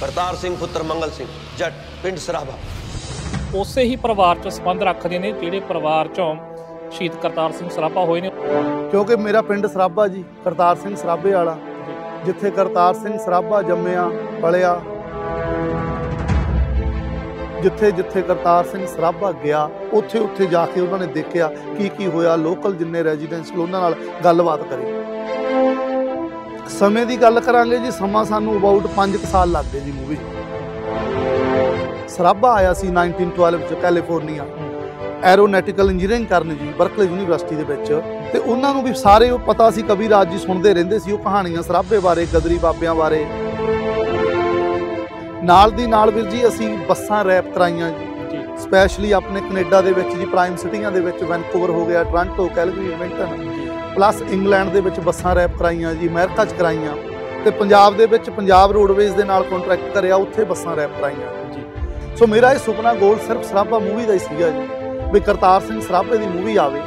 ਕਰਤਾਰ ਸਿੰਘ ਪੁੱਤਰ ਮੰਗਲ ਸਿੰਘ ਜੱਟ ਪਿੰਡ ਸਰਾਭਾ ਉਸੇ ਹੀ ਪਰਿਵਾਰ ਚ ਸੰਬੰਧ ਰੱਖਦੇ ਨੇ ਜਿਹੜੇ ਪਰਿਵਾਰ ਚੋਂ ਸ਼ਹੀਦ ਕਰਤਾਰ ਸਿੰਘ ਸਰਾਭਾ ਹੋਏ ਨੇ ਕਿਉਂਕਿ ਮੇਰਾ ਪਿੰਡ ਸਰਾਭਾ ਜੀ ਕਰਤਾਰ ਸਿੰਘ ਸਰਾਭੇ ਵਾਲਾ ਜਿੱਥੇ ਕਰਤਾਰ ਸਿੰਘ ਸਰਾਭਾ ਜੰਮਿਆ ਪਲਿਆ ਜਿੱਥੇ ਜਿੱਥੇ ਕਰਤਾਰ ਸਿੰਘ ਸਰਾਭਾ ਗਿਆ ਉੱਥੇ ਉੱਥੇ ਜਾ ਕੇ ਉਹਨਾਂ ਨੇ ਦੇਖਿਆ ਕੀ ਕੀ ਹੋਇਆ ਲੋਕਲ ਜਿੰਨੇ ਰੈਜ਼ੀਡੈਂਸ ਉਹਨਾਂ ਨਾਲ ਗੱਲਬਾਤ ਕਰੀ ਸਮੇਂ ਦੀ ਗੱਲ ਕਰਾਂਗੇ ਜੀ ਸਮਾਂ ਸਾਨੂੰ ਅਬਾਊਟ 5 ਸਾਲ ਲੱਗਦੇ ਜੀ ਮੂਵੀ ਸਰਾਬਾ ਆਇਆ ਸੀ 1912 ਚ ਕੈਲੀਫੋਰਨੀਆ ਐਰੋਨੈਟਿਕਲ ਇੰਜੀਨੀਅਰਿੰਗ ਕਰਨ ਜੀ ਬਰਕਲੇ ਯੂਨੀਵਰਸਿਟੀ ਦੇ ਵਿੱਚ ਤੇ ਉਹਨਾਂ ਨੂੰ ਵੀ ਸਾਰੇ ਉਹ ਪਤਾ ਸੀ ਕਵੀ ਰਾਜ ਜੀ ਸੁਣਦੇ ਰਹਿੰਦੇ ਸੀ ਉਹ ਕਹਾਣੀਆਂ ਸਰਾਬੇ ਬਾਰੇ ਗਦਰੀ ਬਾਬਿਆਂ ਬਾਰੇ ਨਾਲ ਦੀ ਨਾਲ ਵੀਰ ਜੀ ਅਸੀਂ ਬੱਸਾਂ ਰੈਪ ਕਰਾਈਆਂ ਜੀ ਸਪੈਸ਼ਲੀ ਆਪਣੇ ਕੈਨੇਡਾ ਦੇ ਵਿੱਚ ਜੀ ਪ੍ਰਾਈਮ ਸਿਟੀਆਂ ਦੇ ਵਿੱਚ ਵੈਨਕੂਵਰ ਹੋ ਗਿਆ Toronto Calgary Edmonton plus England ਦੇ ਵਿੱਚ ਬੱਸਾਂ ਰੈਪ ਕਰਾਈਆਂ ਜੀ ਅਮਰੀਕਾ 'ਚ ਕਰਾਈਆਂ ਤੇ ਪੰਜਾਬ ਦੇ ਵਿੱਚ ਪੰਜਾਬ ਰੋਡਵੇਜ਼ ਦੇ ਨਾਲ ਕੰਟਰੈਕਟ ਕਰਿਆ ਉੱਥੇ ਬੱਸਾਂ ਰੈਪ ਕਰਾਈਆਂ ਜੀ ਸੋ ਮੇਰਾ ਇਹ ਸੁਪਨਾ ਗੋਲ ਸਿਰਫ ਸਰਾਭਾ ਮੂਵੀ ਦਾ ਹੀ ਸੀਗਾ ਜੀ ਵੀ ਕਰਤਾਰ ਸਿੰਘ ਸਰਾਭੇ ਦੀ ਮੂਵੀ ਆਵੇ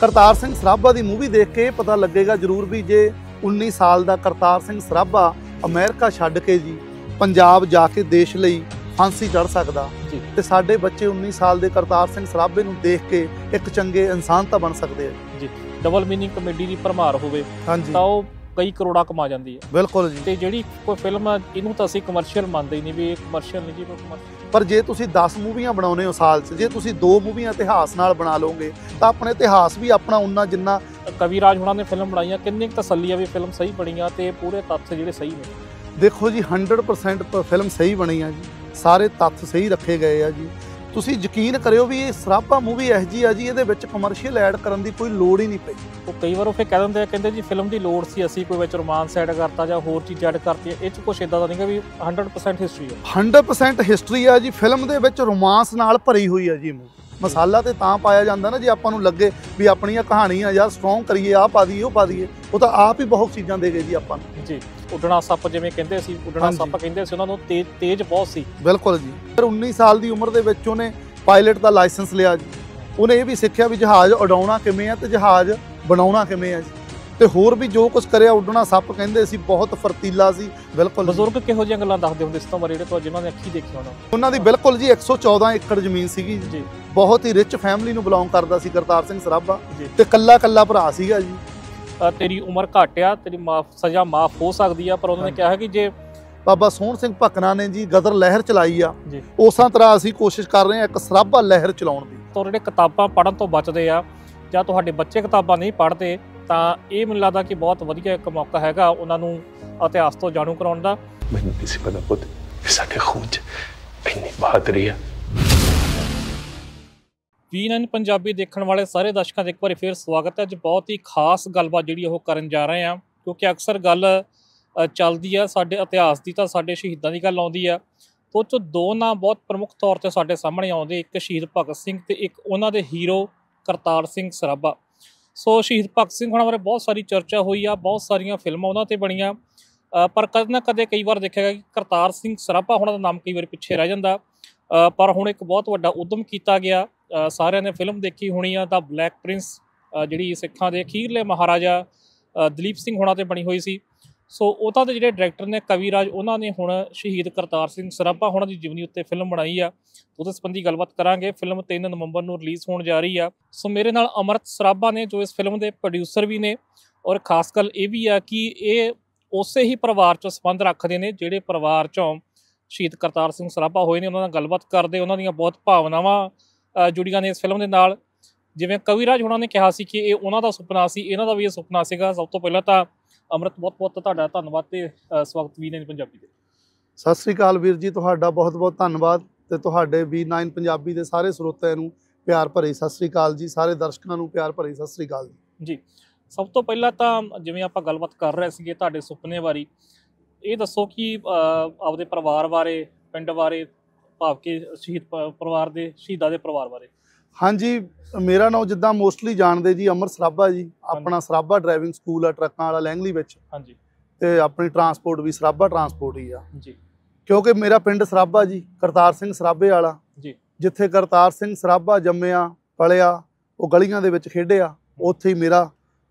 ਕਰਤਾਰ ਸਿੰਘ ਸਰਾਭਾ ਦੀ ਮੂਵੀ ਦੇਖ ਕੇ ਪਤਾ ਲੱਗੇਗਾ ਜ਼ਰੂਰ ਵੀ ਜੇ 19 ਸਾਲ ਦਾ ਕਰਤਾਰ ਸਿੰਘ ਸਰਾਭਾ ਅਮਰੀਕਾ ਛੱਡ ਕੇ ਜੀ ਪੰਜਾਬ ਜਾ ਕੇ ਦੇਸ਼ ਲਈ ਫਾਂਸੀ ਚੜ ਸਕਦਾ ਤੇ ਸਾਡੇ ਬੱਚੇ 19 ਸਾਲ ਦੇ ਕਰਤਾਰ ਸਿੰਘ ਸਰਾਭੇ ਨੂੰ ਦੇਖ ਕੇ ਇੱਕ ਚੰਗੇ ਇਨਸਾਨ ਤਾਂ ਬਣ ਸਕਦੇ ਆ ਜੀ ਡਬਲ ਮੀਨਿੰਗ ਕਮੇਡੀ ਦੀ ਭਰਮਾਰ ਹੋਵੇ ਤਾਂ ਉਹ ਕਈ ਕਰੋੜਾ ਕਮਾ ਜਾਂਦੀ ਹੈ ਬਿਲਕੁਲ ਜੀ ਤੇ ਜਿਹੜੀ ਕੋਈ ਫਿਲਮ ਇਹਨੂੰ ਤਾਂ ਅਸੀਂ ਕਮਰਸ਼ੀਅਲ ਮੰਨਦੇ ਨਹੀਂ ਵੀ ਇਹ ਕਮਰਸ਼ੀਅਲ ਨਹੀਂ ਜੀ ਕੋਈ ਕਮਰਸ਼ੀਅਲ ਪਰ ਜੇ ਤੁਸੀਂ 10 ਮੂਵੀਆਂ ਬਣਾਉਨੇ ਹੋ ਸਾਲ 'ਚ ਜੇ ਤੁਸੀਂ ਦੋ ਮੂਵੀਆਂ ਇਤਿਹਾਸ ਨਾਲ ਬਣਾ ਲਓਗੇ ਤਾਂ ਆਪਣੇ ਇਤਿਹਾਸ ਵੀ ਆਪਣਾ ਉਨਾ ਜਿੰਨਾ ਕਵੀ ਰਾਜ ਹੁਣਾਂ ਨੇ ਫਿਲਮ ਬਣਾਈਆਂ ਕਿੰਨੀ ਤਸੱਲੀ ਆ ਵੀ ਫਿਲਮ ਸਹੀ ਬਣੀ ਆ ਤੇ ਪੂਰੇ ਤੱਥ ਜਿਹੜੇ ਸਹੀ ਨੇ ਦੇਖੋ ਜੀ 100% ਫਿਲਮ ਸਹੀ ਬਣੀ ਆ ਜੀ ਸਾਰੇ ਤੱਥ ਸਹੀ ਰੱਖੇ ਗਏ ਆ ਜੀ ਤੁਸੀਂ ਯਕੀਨ ਕਰਿਓ ਵੀ ਇਹ ਸਰਾਪਾ ਮੂਵੀ ਐਸ ਜੀ ਆ ਜੀ ਇਹਦੇ ਵਿੱਚ ਕਮਰਸ਼ੀਅਲ ਐਡ ਕਰਨ ਦੀ ਕੋਈ ਲੋੜ ਹੀ ਨਹੀਂ ਪਈ ਉਹ ਕਈ ਵਾਰ ਉਹ ਫੇ ਕਹਿ ਦਿੰਦੇ ਆ ਕਹਿੰਦੇ ਜੀ ਫਿਲਮ ਦੀ ਲੋੜ ਸੀ ਅਸੀਂ ਕੋਈ ਵਿੱਚ ਰੋਮਾਂਸ ਐਡ ਕਰਤਾ ਜਾਂ ਹੋਰ ਚੀਜ਼ ਐਡ ਕਰਤੀ ਇਹ ਚ ਕੁਝ ਇਦਾਂ ਦਾ ਨਹੀਂਗਾ ਵੀ 100% ਹਿਸਟਰੀ ਹੈ 100% ਹਿਸਟਰੀ ਆ ਜੀ ਫਿਲਮ ਦੇ ਵਿੱਚ ਰੋਮਾਂਸ ਨਾਲ ਭਰੀ ਹੋਈ ਆ ਜੀ ਮਸਾਲਾ ਤੇ ਤਾਂ ਪਾਇਆ ਜਾਂਦਾ ਨਾ ਜੇ ਆਪਾਂ ਨੂੰ ਲੱਗੇ ਵੀ ਆਪਣੀਆਂ ਕਹਾਣੀਆਂ ਯਾਰ ਸਟਰੋਂਗ ਕਰੀਏ ਆ ਪਾ ਦਈਏ ਉਹ ਪਾ ਦਈਏ ਉਹ ਤਾਂ ਆਪ ਹੀ ਬਹੁਤ ਚੀਜ਼ਾਂ ਦੇ ਗਏ ਜੀ ਆਪਾਂ ਜੀ ਉਡਣਾ ਸੱਪ ਜਿਵੇਂ ਕਹਿੰਦੇ ਸੀ ਉਡਣਾ ਸੱਪ ਕਹਿੰਦੇ ਸੀ ਉਹਨਾਂ ਨੂੰ ਤੇਜ਼ ਤੇਜ਼ ਬਹੁਤ ਸੀ ਬਿਲਕੁਲ ਜੀ ਫਿਰ 19 ਸਾਲ ਦੀ ਉਮਰ ਦੇ ਵਿੱਚ ਉਹਨੇ ਪਾਇਲਟ ਦਾ ਲਾਇਸੈਂਸ ਲਿਆ ਜੀ ਉਹਨੇ ਇਹ ਵੀ ਸਿੱਖਿਆ ਵੀ ਜਹਾਜ਼ ਉਡਾਉਣਾ ਕਿਵੇਂ ਆ ਤੇ ਜਹਾਜ਼ ਬਣਾਉਣਾ ਕਿਵੇਂ ਆ ਜੀ ਤੇ ਹੋਰ ਵੀ ਜੋ ਕੁਝ ਕਰਿਆ ਉਡਣਾ ਸੱਪ ਕਹਿੰਦੇ ਸੀ ਬਹੁਤ ਫਰਤੀਲਾ ਸੀ ਬਿਲਕੁਲ ਬਜ਼ੁਰਗ ਕਿਹੋ ਜਿਹੀਆਂ ਗੱਲਾਂ ਦੱਸਦੇ ਹੁੰਦੇ ਸੀ ਤੋਂ ਬਾਰੇ ਜਿਹੜੇ ਤੋਂ ਜਿਨ੍ਹਾਂ ਨੇ ਅੱਖੀ ਦੇਖੀ ਹੋਣਾ ਉਹਨਾਂ ਦੀ ਬਿਲਕੁਲ ਜੀ 114 ਏਕੜ ਜ਼ਮੀਨ ਸੀਗੀ ਜੀ ਬਹੁਤ ਹੀ ਰਿਚ ਫੈਮਿਲੀ ਨੂੰ ਬਿਲੋਂਗ ਕਰਦਾ ਸੀ ਕਰਤਾਰ ਸਿੰਘ ਸਰਾਭਾ ਤੇ ਕੱਲਾ ਕੱਲਾ ਭਰਾ ਸੀਗਾ ਜੀ ਤੇਰੀ ਉਮਰ ਘਟਿਆ ਆ ਤੇਰੀ ਮਾਫ ਸਜ਼ਾ ਮਾਫ ਹੋ ਸਕਦੀ ਆ ਪਰ ਉਹਨਾਂ ਨੇ ਕਿਹਾ ਕਿ ਜੇ ਬਾਬਾ ਸੋਹਣ ਸਿੰਘ ਭਕਨਾ ਨੇ ਜੀ ਗਦਰ ਲਹਿਰ ਚਲਾਈ ਆ ਉਸਾਂ ਤਰ੍ਹਾਂ ਅਸੀਂ ਕੋਸ਼ਿਸ਼ ਕਰ ਰਹੇ ਆ ਇੱਕ ਸਰਬਾ ਲਹਿਰ ਚਲਾਉਣ ਦੀ ਤੋਂ ਜਿਹੜੇ ਕਿਤਾਬਾਂ ਪੜਨ ਤੋਂ ਬਚਦੇ ਆ ਜਾਂ ਤੁਹਾਡੇ ਬੱਚੇ ਕਿਤਾਬਾਂ ਨਹੀਂ ਪੜ੍ਹਦੇ ਤਾਂ ਇਹ ਮੈਨੂੰ ਲੱਗਦਾ ਕਿ ਬਹੁਤ ਵਧੀਆ ਇੱਕ ਮੌਕਾ ਹੈਗਾ ਉਹਨਾਂ ਨੂੰ ਇਤਿਹਾਸ ਤੋਂ ਜਾਣੂ ਕਰਾਉਣ ਦਾ ਮੈਨੂੰ ਕਿਸੇ ਪਤਾ ਪੁੱਤ ਸਾਡੇ ਖੂਨ 'ਚ ਇੰਨੀ ਬਹਾਦਰੀ ਆ ਵੀਨਨ ਪੰਜਾਬੀ ਦੇਖਣ ਵਾਲੇ ਸਾਰੇ ਦਰਸ਼ਕਾਂ ਦਾ ਇੱਕ ਵਾਰ ਫੇਰ ਸਵਾਗਤ ਹੈ ਅੱਜ ਬਹੁਤ ਹੀ ਖਾਸ ਗੱਲਬਾਤ ਜਿਹੜੀ ਉਹ ਕਰਨ ਜਾ ਰਹੇ ਹਾਂ ਕਿਉਂਕਿ ਅਕਸਰ ਗੱਲ ਚੱਲਦੀ ਆ ਸਾਡੇ ਇਤਿਹਾਸ ਦੀ ਤਾਂ ਸਾਡੇ ਸ਼ਹੀਦਾਂ ਦੀ ਗੱਲ ਆਉਂਦੀ ਆ ਉਹ ਤੋਂ ਦੋ ਨਾਂ ਬਹੁਤ ਪ੍ਰਮੁੱਖ ਤੌਰ ਤੇ ਸਾਡੇ ਸਾਹਮਣੇ ਆਉਂਦੇ ਇੱਕ ਸ਼ਹੀਦ ਭਗਤ ਸਿੰਘ ਤੇ ਇੱਕ ਉਹਨਾਂ ਦੇ ਹੀਰੋ ਕਰਤਾਰ ਸਿੰਘ ਸਰਾਭਾ ਸੋ ਸ਼ਹੀਦ ਭਗਤ ਸਿੰਘ ਹੋਣਾ ਬਾਰੇ ਬਹੁਤ ਸਾਰੀ ਚਰਚਾ ਹੋਈ ਆ ਬਹੁਤ ਸਾਰੀਆਂ ਫਿਲਮਾਂ ਉਹਨਾਂ ਤੇ ਬਣੀਆਂ ਪਰ ਕਦੇ ਨਾ ਕਦੇ ਕਈ ਵਾਰ ਦੇਖਿਆ ਗਿਆ ਕਿ ਕਰਤਾਰ ਸਿੰਘ ਸਰਾਭਾ ਉਹਨਾਂ ਦਾ ਨਾਮ ਕਈ ਵਾਰ ਪਿੱਛੇ ਰਹਿ ਜਾਂਦਾ ਪਰ ਹੁਣ ਇੱਕ ਬਹੁਤ ਵੱਡਾ ਉਦਮ ਕੀਤਾ ਗਿਆ ਸਾਰਿਆਂ ਨੇ ਫਿਲਮ ਦੇਖੀ ਹੋਣੀ ਆ ਤਾਂ ਬਲੈਕ ਪ੍ਰਿੰਸ ਜਿਹੜੀ ਸਿੱਖਾਂ ਦੇ ਅਖੀਰਲੇ ਮਹਾਰਾਜਾ ਦਲੀਪ ਸਿੰਘ ਹੋਣਾ ਤੇ ਬਣੀ ਹੋਈ ਸੀ ਸੋ ਉਹਦਾ ਦੇ ਜਿਹੜੇ ਡਾਇਰੈਕਟਰ ਨੇ ਕਵੀਰਾਜ ਉਹਨਾਂ ਨੇ ਹੁਣ ਸ਼ਹੀਦ ਕਰਤਾਰ ਸਿੰਘ ਸਰਾਭਾ ਹੋਣਾ ਦੀ ਜੀਵਨੀ ਉੱਤੇ ਫਿਲਮ ਬਣਾਈ ਆ ਉਹਦੇ ਸੰਬੰਧੀ ਗੱਲਬਾਤ ਕਰਾਂਗੇ ਫਿਲਮ 3 ਨਵੰਬਰ ਨੂੰ ਰਿਲੀਜ਼ ਹੋਣ ਜਾ ਰਹੀ ਆ ਸੋ ਮੇਰੇ ਨਾਲ ਅਮਰਤ ਸਰਾਭਾ ਨੇ ਜੋ ਇਸ ਫਿਲਮ ਦੇ ਪ੍ਰੋਡਿਊਸਰ ਵੀ ਨੇ ਔਰ ਖਾਸ ਕਰ ਇਹ ਵੀ ਆ ਕਿ ਇਹ ਉਸੇ ਹੀ ਪਰਿਵਾਰ ਚੋਂ ਸੰਬੰਧ ਰੱਖਦੇ ਨੇ ਜਿਹੜੇ ਪਰਿਵਾਰ ਚੋਂ ਸ਼ਹੀਦ ਕਰਤਾਰ ਸਿੰਘ ਸਰਾਭਾ ਹੋਏ ਨੇ ਉਹਨਾਂ ਨਾਲ ਗੱਲਬਾਤ ਕਰਦੇ ਉਹਨਾਂ ਦੀਆਂ ਬਹੁਤ ਭਾਵਨਾਵਾਂ ਜੁੜੀਆਂ ਨੇ ਇਸ ਫਿਲਮ ਦੇ ਨਾਲ ਜਿਵੇਂ ਕਵੀਰਾਜ ਹੁਣਾਂ ਨੇ ਕਿਹਾ ਸੀ ਕਿ ਇਹ ਉਹਨਾਂ ਦਾ ਸੁਪਨਾ ਸੀ ਇਹਨਾਂ ਦਾ ਵੀ ਇਹ ਸੁਪਨਾ ਸੀਗਾ ਸਭ ਤੋਂ ਪਹਿਲਾਂ ਤਾਂ ਅਮਰਤ ਬਹੁਤ ਬਹੁਤ ਤੁਹਾਡਾ ਧੰਨਵਾਦ ਤੇ ਸਵਾਗਤ ਵੀ ਨੇ ਪੰਜਾਬੀ ਦੇ ਸਤਿ ਸ੍ਰੀ ਅਕਾਲ ਵੀਰ ਜੀ ਤੁਹਾਡਾ ਬਹੁਤ ਬਹੁਤ ਧੰਨਵਾਦ ਤੇ ਤੁਹਾਡੇ ਵੀ 9 ਪੰਜਾਬੀ ਦੇ ਸਾਰੇ ਸਰੋਤਿਆਂ ਨੂੰ ਪਿਆਰ ਭਰੀ ਸਤਿ ਸ੍ਰੀ ਅਕਾਲ ਜੀ ਸਾਰੇ ਦਰਸ਼ਕਾਂ ਨੂੰ ਪਿਆਰ ਭਰੀ ਸਤਿ ਸ੍ਰੀ ਅਕਾਲ ਜੀ ਸਭ ਤੋਂ ਪਹਿਲਾਂ ਤਾਂ ਜਿਵੇਂ ਆਪਾਂ ਗੱਲਬਾਤ ਕਰ ਰਹੇ ਸੀਗੇ ਤੁਹਾਡੇ ਸੁਪਨੇ ਬਾਰੇ ਇਹ ਦੱਸੋ ਕਿ ਆਪਦੇ ਪਰਿਵਾਰ ਬਾਰੇ ਪਿੰਡ ਬਾਰੇ ਭਾਵ ਕਿ ਸ਼ਹੀਦ ਪਰਿਵਾਰ ਦੇ ਸ਼ਹੀਦਾਂ ਦੇ ਪਰਿਵਾਰ ਬਾਰੇ ਹਾਂਜੀ ਮੇਰਾ ਨਾਮ ਜਿੱਦਾਂ ਮੋਸਟਲੀ ਜਾਣਦੇ ਜੀ ਅਮਰ ਸਰਾਭਾ ਜੀ ਆਪਣਾ ਸਰਾਭਾ ਡਰਾਈਵਿੰਗ ਸਕੂਲ ਆ ਟਰੱਕਾਂ ਵਾਲਾ ਲੈਂਗਲੀ ਵਿੱਚ ਹਾਂਜੀ ਤੇ ਆਪਣੀ ਟਰਾਂਸਪੋਰਟ ਵੀ ਸਰਾਭਾ ਟਰਾਂਸਪੋਰਟ ਹੀ ਆ ਜੀ ਕਿਉਂਕਿ ਮੇਰਾ ਪਿੰਡ ਸਰਾਭਾ ਜੀ ਕਰਤਾਰ ਸਿੰਘ ਸਰਾਭੇ ਵਾਲਾ ਜੀ ਜਿੱਥੇ ਕਰਤਾਰ ਸਿੰਘ ਸਰਾਭਾ ਜੰਮਿਆ ਪਲਿਆ ਉਹ ਗਲੀਆਂ ਦੇ ਵਿੱਚ ਖੇਡਿਆ ਉੱਥੇ ਹੀ ਮੇਰਾ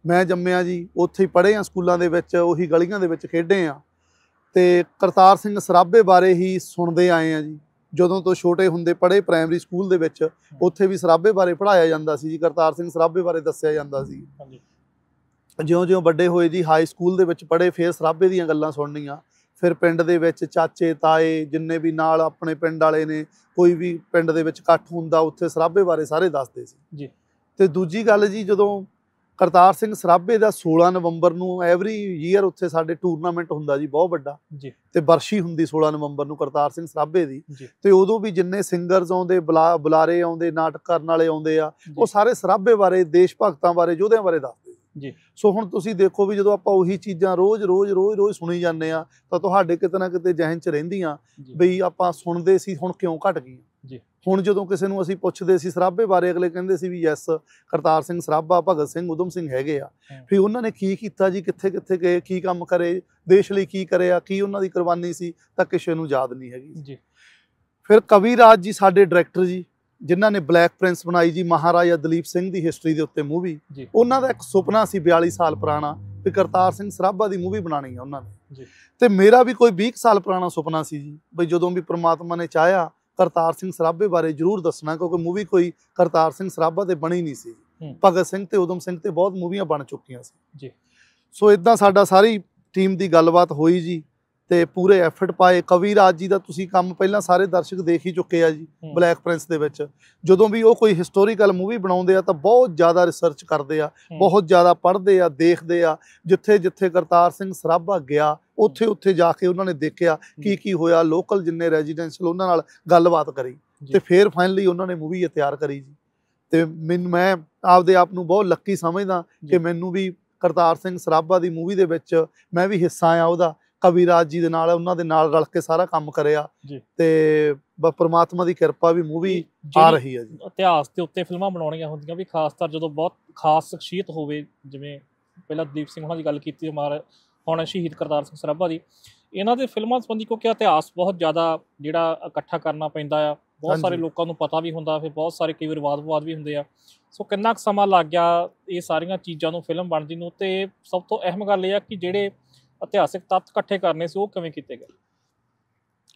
ਮੈਂ ਜੰਮਿਆ ਜੀ ਉੱਥੇ ਹੀ ਪੜ੍ਹੇ ਆ ਸਕੂਲਾਂ ਦੇ ਵਿੱਚ ਉਹੀ ਗਲੀਆਂ ਦੇ ਵਿੱਚ ਖੇਡੇ ਆ ਤੇ ਕਰਤਾਰ ਸਿੰਘ ਸਰਾਭੇ ਬਾਰੇ ਹੀ ਸੁਣਦੇ ਆਏ ਆ ਜੀ ਜਦੋਂ ਤੋਂ ਛੋਟੇ ਹੁੰਦੇ ਪੜੇ ਪ੍ਰਾਇਮਰੀ ਸਕੂਲ ਦੇ ਵਿੱਚ ਉੱਥੇ ਵੀ ਸਰਾਬੇ ਬਾਰੇ ਪੜਾਇਆ ਜਾਂਦਾ ਸੀ ਜੀ ਕਰਤਾਰ ਸਿੰਘ ਸਰਾਬੇ ਬਾਰੇ ਦੱਸਿਆ ਜਾਂਦਾ ਸੀ ਜਿਉਂ-ਜਿਉਂ ਵੱਡੇ ਹੋਏ ਜੀ ਹਾਈ ਸਕੂਲ ਦੇ ਵਿੱਚ ਪੜੇ ਫਿਰ ਸਰਾਬੇ ਦੀਆਂ ਗੱਲਾਂ ਸੁਣਨੀਆਂ ਫਿਰ ਪਿੰਡ ਦੇ ਵਿੱਚ ਚਾਚੇ ਤਾਏ ਜਿੰਨੇ ਵੀ ਨਾਲ ਆਪਣੇ ਪਿੰਡ ਵਾਲੇ ਨੇ ਕੋਈ ਵੀ ਪਿੰਡ ਦੇ ਵਿੱਚ ਇਕੱਠ ਹੁੰਦਾ ਉੱਥੇ ਸਰਾਬੇ ਬਾਰੇ ਸਾਰੇ ਦੱਸਦੇ ਸੀ ਜੀ ਤੇ ਦੂਜੀ ਗੱਲ ਜੀ ਜਦੋਂ ਕਰਤਾਰ ਸਿੰਘ ਸਰਾਭੇ ਦਾ 16 ਨਵੰਬਰ ਨੂੰ ਐਵਰੀ ਈਅਰ ਉੱਥੇ ਸਾਡੇ ਟੂਰਨਾਮੈਂਟ ਹੁੰਦਾ ਜੀ ਬਹੁਤ ਵੱਡਾ ਜੀ ਤੇ ਬਰਸ਼ੀ ਹੁੰਦੀ 16 ਨਵੰਬਰ ਨੂੰ ਕਰਤਾਰ ਸਿੰਘ ਸਰਾਭੇ ਦੀ ਤੇ ਉਦੋਂ ਵੀ ਜਿੰਨੇ ਸਿੰਗਰਸ ਆਉਂਦੇ ਬੁਲਾਰੇ ਆਉਂਦੇ ਨਾਟਕ ਕਰਨ ਵਾਲੇ ਆਉਂਦੇ ਆ ਉਹ ਸਾਰੇ ਸਰਾਭੇ ਬਾਰੇ ਦੇਸ਼ ਭਗਤਾਂ ਬਾਰੇ ਯੋਧਿਆਂ ਬਾਰੇ ਦੱਸਦੇ ਜੀ ਸੋ ਹੁਣ ਤੁਸੀਂ ਦੇਖੋ ਵੀ ਜਦੋਂ ਆਪਾਂ ਉਹੀ ਚੀਜ਼ਾਂ ਰੋਜ਼ ਰੋਜ਼ ਰੋਜ਼ ਰੋਜ਼ ਸੁਣੀ ਜਾਂਦੇ ਆ ਤਾਂ ਤੁਹਾਡੇ ਕਿਤੇ ਨਾ ਕਿਤੇ ਜਹਿਨ 'ਚ ਰਹਿੰਦੀਆਂ ਬਈ ਆਪਾਂ ਸੁਣਦੇ ਸੀ ਹੁਣ ਕਿਉਂ ਘਟ ਗਈਆਂ ਜੀ ਹੁਣ ਜਦੋਂ ਕਿਸੇ ਨੂੰ ਅਸੀਂ ਪੁੱਛਦੇ ਸੀ ਸਰਾਭੇ ਬਾਰੇ ਅਗਲੇ ਕਹਿੰਦੇ ਸੀ ਵੀ ਯੈਸ ਕਰਤਾਰ ਸਿੰਘ ਸਰਾਭਾ ਭਗਤ ਸਿੰਘ ਉਦਮ ਸਿੰਘ ਹੈਗੇ ਆ ਫਿਰ ਉਹਨਾਂ ਨੇ ਕੀ ਕੀਤਾ ਜੀ ਕਿੱਥੇ ਕਿੱਥੇ ਗਏ ਕੀ ਕੰਮ ਕਰੇ ਦੇਸ਼ ਲਈ ਕੀ ਕਰਿਆ ਕੀ ਉਹਨਾਂ ਦੀ ਕੁਰਬਾਨੀ ਸੀ ਤਾਂ ਕਿਸੇ ਨੂੰ ਯਾਦ ਨਹੀਂ ਹੈਗੀ ਜੀ ਫਿਰ ਕਵੀ ਰਾਜ ਜੀ ਸਾਡੇ ਡਾਇਰੈਕਟਰ ਜੀ ਜਿਨ੍ਹਾਂ ਨੇ ਬਲੈਕ ਪ੍ਰਿੰਸ ਬਣਾਈ ਜੀ ਮਹਾਰਾਜਾ ਦਲੀਪ ਸਿੰਘ ਦੀ ਹਿਸਟਰੀ ਦੇ ਉੱਤੇ ਮੂਵੀ ਉਹਨਾਂ ਦਾ ਇੱਕ ਸੁਪਨਾ ਸੀ 42 ਸਾਲ ਪੁਰਾਣਾ ਕਿ ਕਰਤਾਰ ਸਿੰਘ ਸਰਾਭਾ ਦੀ ਮੂਵੀ ਬਣਾਣੀ ਹੈ ਉਹਨਾਂ ਨੇ ਤੇ ਮੇਰਾ ਵੀ ਕੋਈ 20 ਸਾਲ ਪੁਰਾਣਾ ਸੁਪਨਾ ਸੀ ਜੀ ਬਈ ਜਦੋਂ ਵੀ ਪ੍ਰਮਾਤਮਾ ਨੇ ਚਾਹਿਆ ਕਰਤਾਰ ਸਿੰਘ ਸਰਾਭੇ ਬਾਰੇ ਜ਼ਰੂਰ ਦੱਸਣਾ ਕਿਉਂਕਿ ਮੂਵੀ ਕੋਈ ਕਰਤਾਰ ਸਿੰਘ ਸਰਾਭਾ ਤੇ ਬਣੀ ਨਹੀਂ ਸੀ ਭਗਤ ਸਿੰਘ ਤੇ ਉਦਮ ਸਿੰਘ ਤੇ ਬਹੁਤ ਮੂਵੀਆਂ ਬਣ ਚੁੱਕੀਆਂ ਸੀ ਜੀ ਸੋ ਇਦਾਂ ਸਾਡਾ ਸਾਰੀ ਟੀਮ ਦੀ ਗੱਲਬਾਤ ਹੋਈ ਜੀ ਤੇ ਪੂਰੇ ਐਫਰਟ ਪਾਏ ਕਵੀ ਰਾਜ ਜੀ ਦਾ ਤੁਸੀਂ ਕੰਮ ਪਹਿਲਾਂ ਸਾਰੇ ਦਰਸ਼ਕ ਦੇਖ ਹੀ ਚੁੱਕੇ ਆ ਜੀ ਬਲੈਕ ਪ੍ਰਿੰਸ ਦੇ ਵਿੱਚ ਜਦੋਂ ਵੀ ਉਹ ਕੋਈ ਹਿਸਟੋਰੀਕਲ ਮੂਵੀ ਬਣਾਉਂਦੇ ਆ ਤਾਂ ਬਹੁਤ ਜ਼ਿਆਦਾ ਰਿਸਰਚ ਕਰਦੇ ਆ ਬਹੁਤ ਜ਼ਿਆਦਾ ਪੜ੍ਹਦੇ ਆ ਦੇਖਦੇ ਆ ਜਿੱਥੇ ਜਿੱਥੇ ਕਰਤਾਰ ਸਿੰਘ ਸਰਾਭਾ ਗਿਆ ਉੱਥੇ ਉੱਥੇ ਜਾ ਕੇ ਉਹਨਾਂ ਨੇ ਦੇਖਿਆ ਕੀ ਕੀ ਹੋਇਆ ਲੋਕਲ ਜਿੰਨੇ ਰੈਜ਼ੀਡੈਂਸ਼ਲ ਉਹਨਾਂ ਨਾਲ ਗੱਲਬਾਤ ਕਰੀ ਤੇ ਫਿਰ ਫਾਈਨਲੀ ਉਹਨਾਂ ਨੇ ਮੂਵੀ ਤਿਆਰ ਕਰੀ ਜੀ ਤੇ ਮੈਨੂੰ ਮੈਂ ਆਪਦੇ ਆਪ ਨੂੰ ਬਹੁਤ ਲੱਕੀ ਸਮਝਦਾ ਕਿ ਮੈਨੂੰ ਵੀ ਕਰਤਾਰ ਸਿੰਘ ਸਰਾਭਾ ਦੀ ਮੂਵੀ ਦੇ ਵਿੱਚ ਮੈਂ ਵੀ ਹਿੱਸਾ ਆ ਉਹਦਾ ਕਵੀਰਾਜ ਜੀ ਦੇ ਨਾਲ ਉਹਨਾਂ ਦੇ ਨਾਲ ਰਲ ਕੇ ਸਾਰਾ ਕੰਮ ਕਰਿਆ ਤੇ ਪਰਮਾਤਮਾ ਦੀ ਕਿਰਪਾ ਵੀ ਮੂਵੀ ਆ ਰਹੀ ਹੈ ਜੀ ਇਤਿਹਾਸ ਦੇ ਉੱਤੇ ਫਿਲਮਾਂ ਬਣਾਉਣੀਆਂ ਹੁੰਦੀਆਂ ਵੀ ਖਾਸ ਕਰ ਜਦੋਂ ਬਹੁਤ ਖਾਸ ਸ਼ਖਸੀਅਤ ਹੋਵੇ ਜਿਵੇਂ ਪਹਿਲਾਂ ਦੀਪ ਸਿੰਘ ਹੁਣਾਂ ਦੀ ਗੱਲ ਕੀਤੀ ਮਾਰ ਹੁਣ ਸ਼ਹੀਦ ਕਰਤਾਰ ਸਿੰਘ ਸਰਾਭਾ ਦੀ ਇਹਨਾਂ ਦੇ ਫਿਲਮਾਂ ਸੰਬੰਧੀ ਕਿਹਾ ਇਤਿਹਾਸ ਬਹੁਤ ਜ਼ਿਆਦਾ ਜਿਹੜਾ ਇਕੱਠਾ ਕਰਨਾ ਪੈਂਦਾ ਆ ਬਹੁਤ ਸਾਰੇ ਲੋਕਾਂ ਨੂੰ ਪਤਾ ਵੀ ਹੁੰਦਾ ਫਿਰ ਬਹੁਤ ਸਾਰੇ ਕਈ ਵਿਵਾਦ-ਵਿਵਾਦ ਵੀ ਹੁੰਦੇ ਆ ਸੋ ਕਿੰਨਾ ਕੁ ਸਮਾਂ ਲੱਗ ਗਿਆ ਇਹ ਸਾਰੀਆਂ ਚੀਜ਼ਾਂ ਨੂੰ ਫਿਲਮ ਬਣਦੀ ਨੂੰ ਤੇ ਸਭ ਤੋਂ ਅਹਿਮ ਗੱਲ ਇਹ ਆ ਕਿ ਜਿਹੜੇ ਇਤਿਹਾਸਿਕ ਤੱਤ ਇਕੱਠੇ ਕਰਨੇ ਸੀ ਉਹ ਕਿਵੇਂ ਕੀਤੇ ਗਏ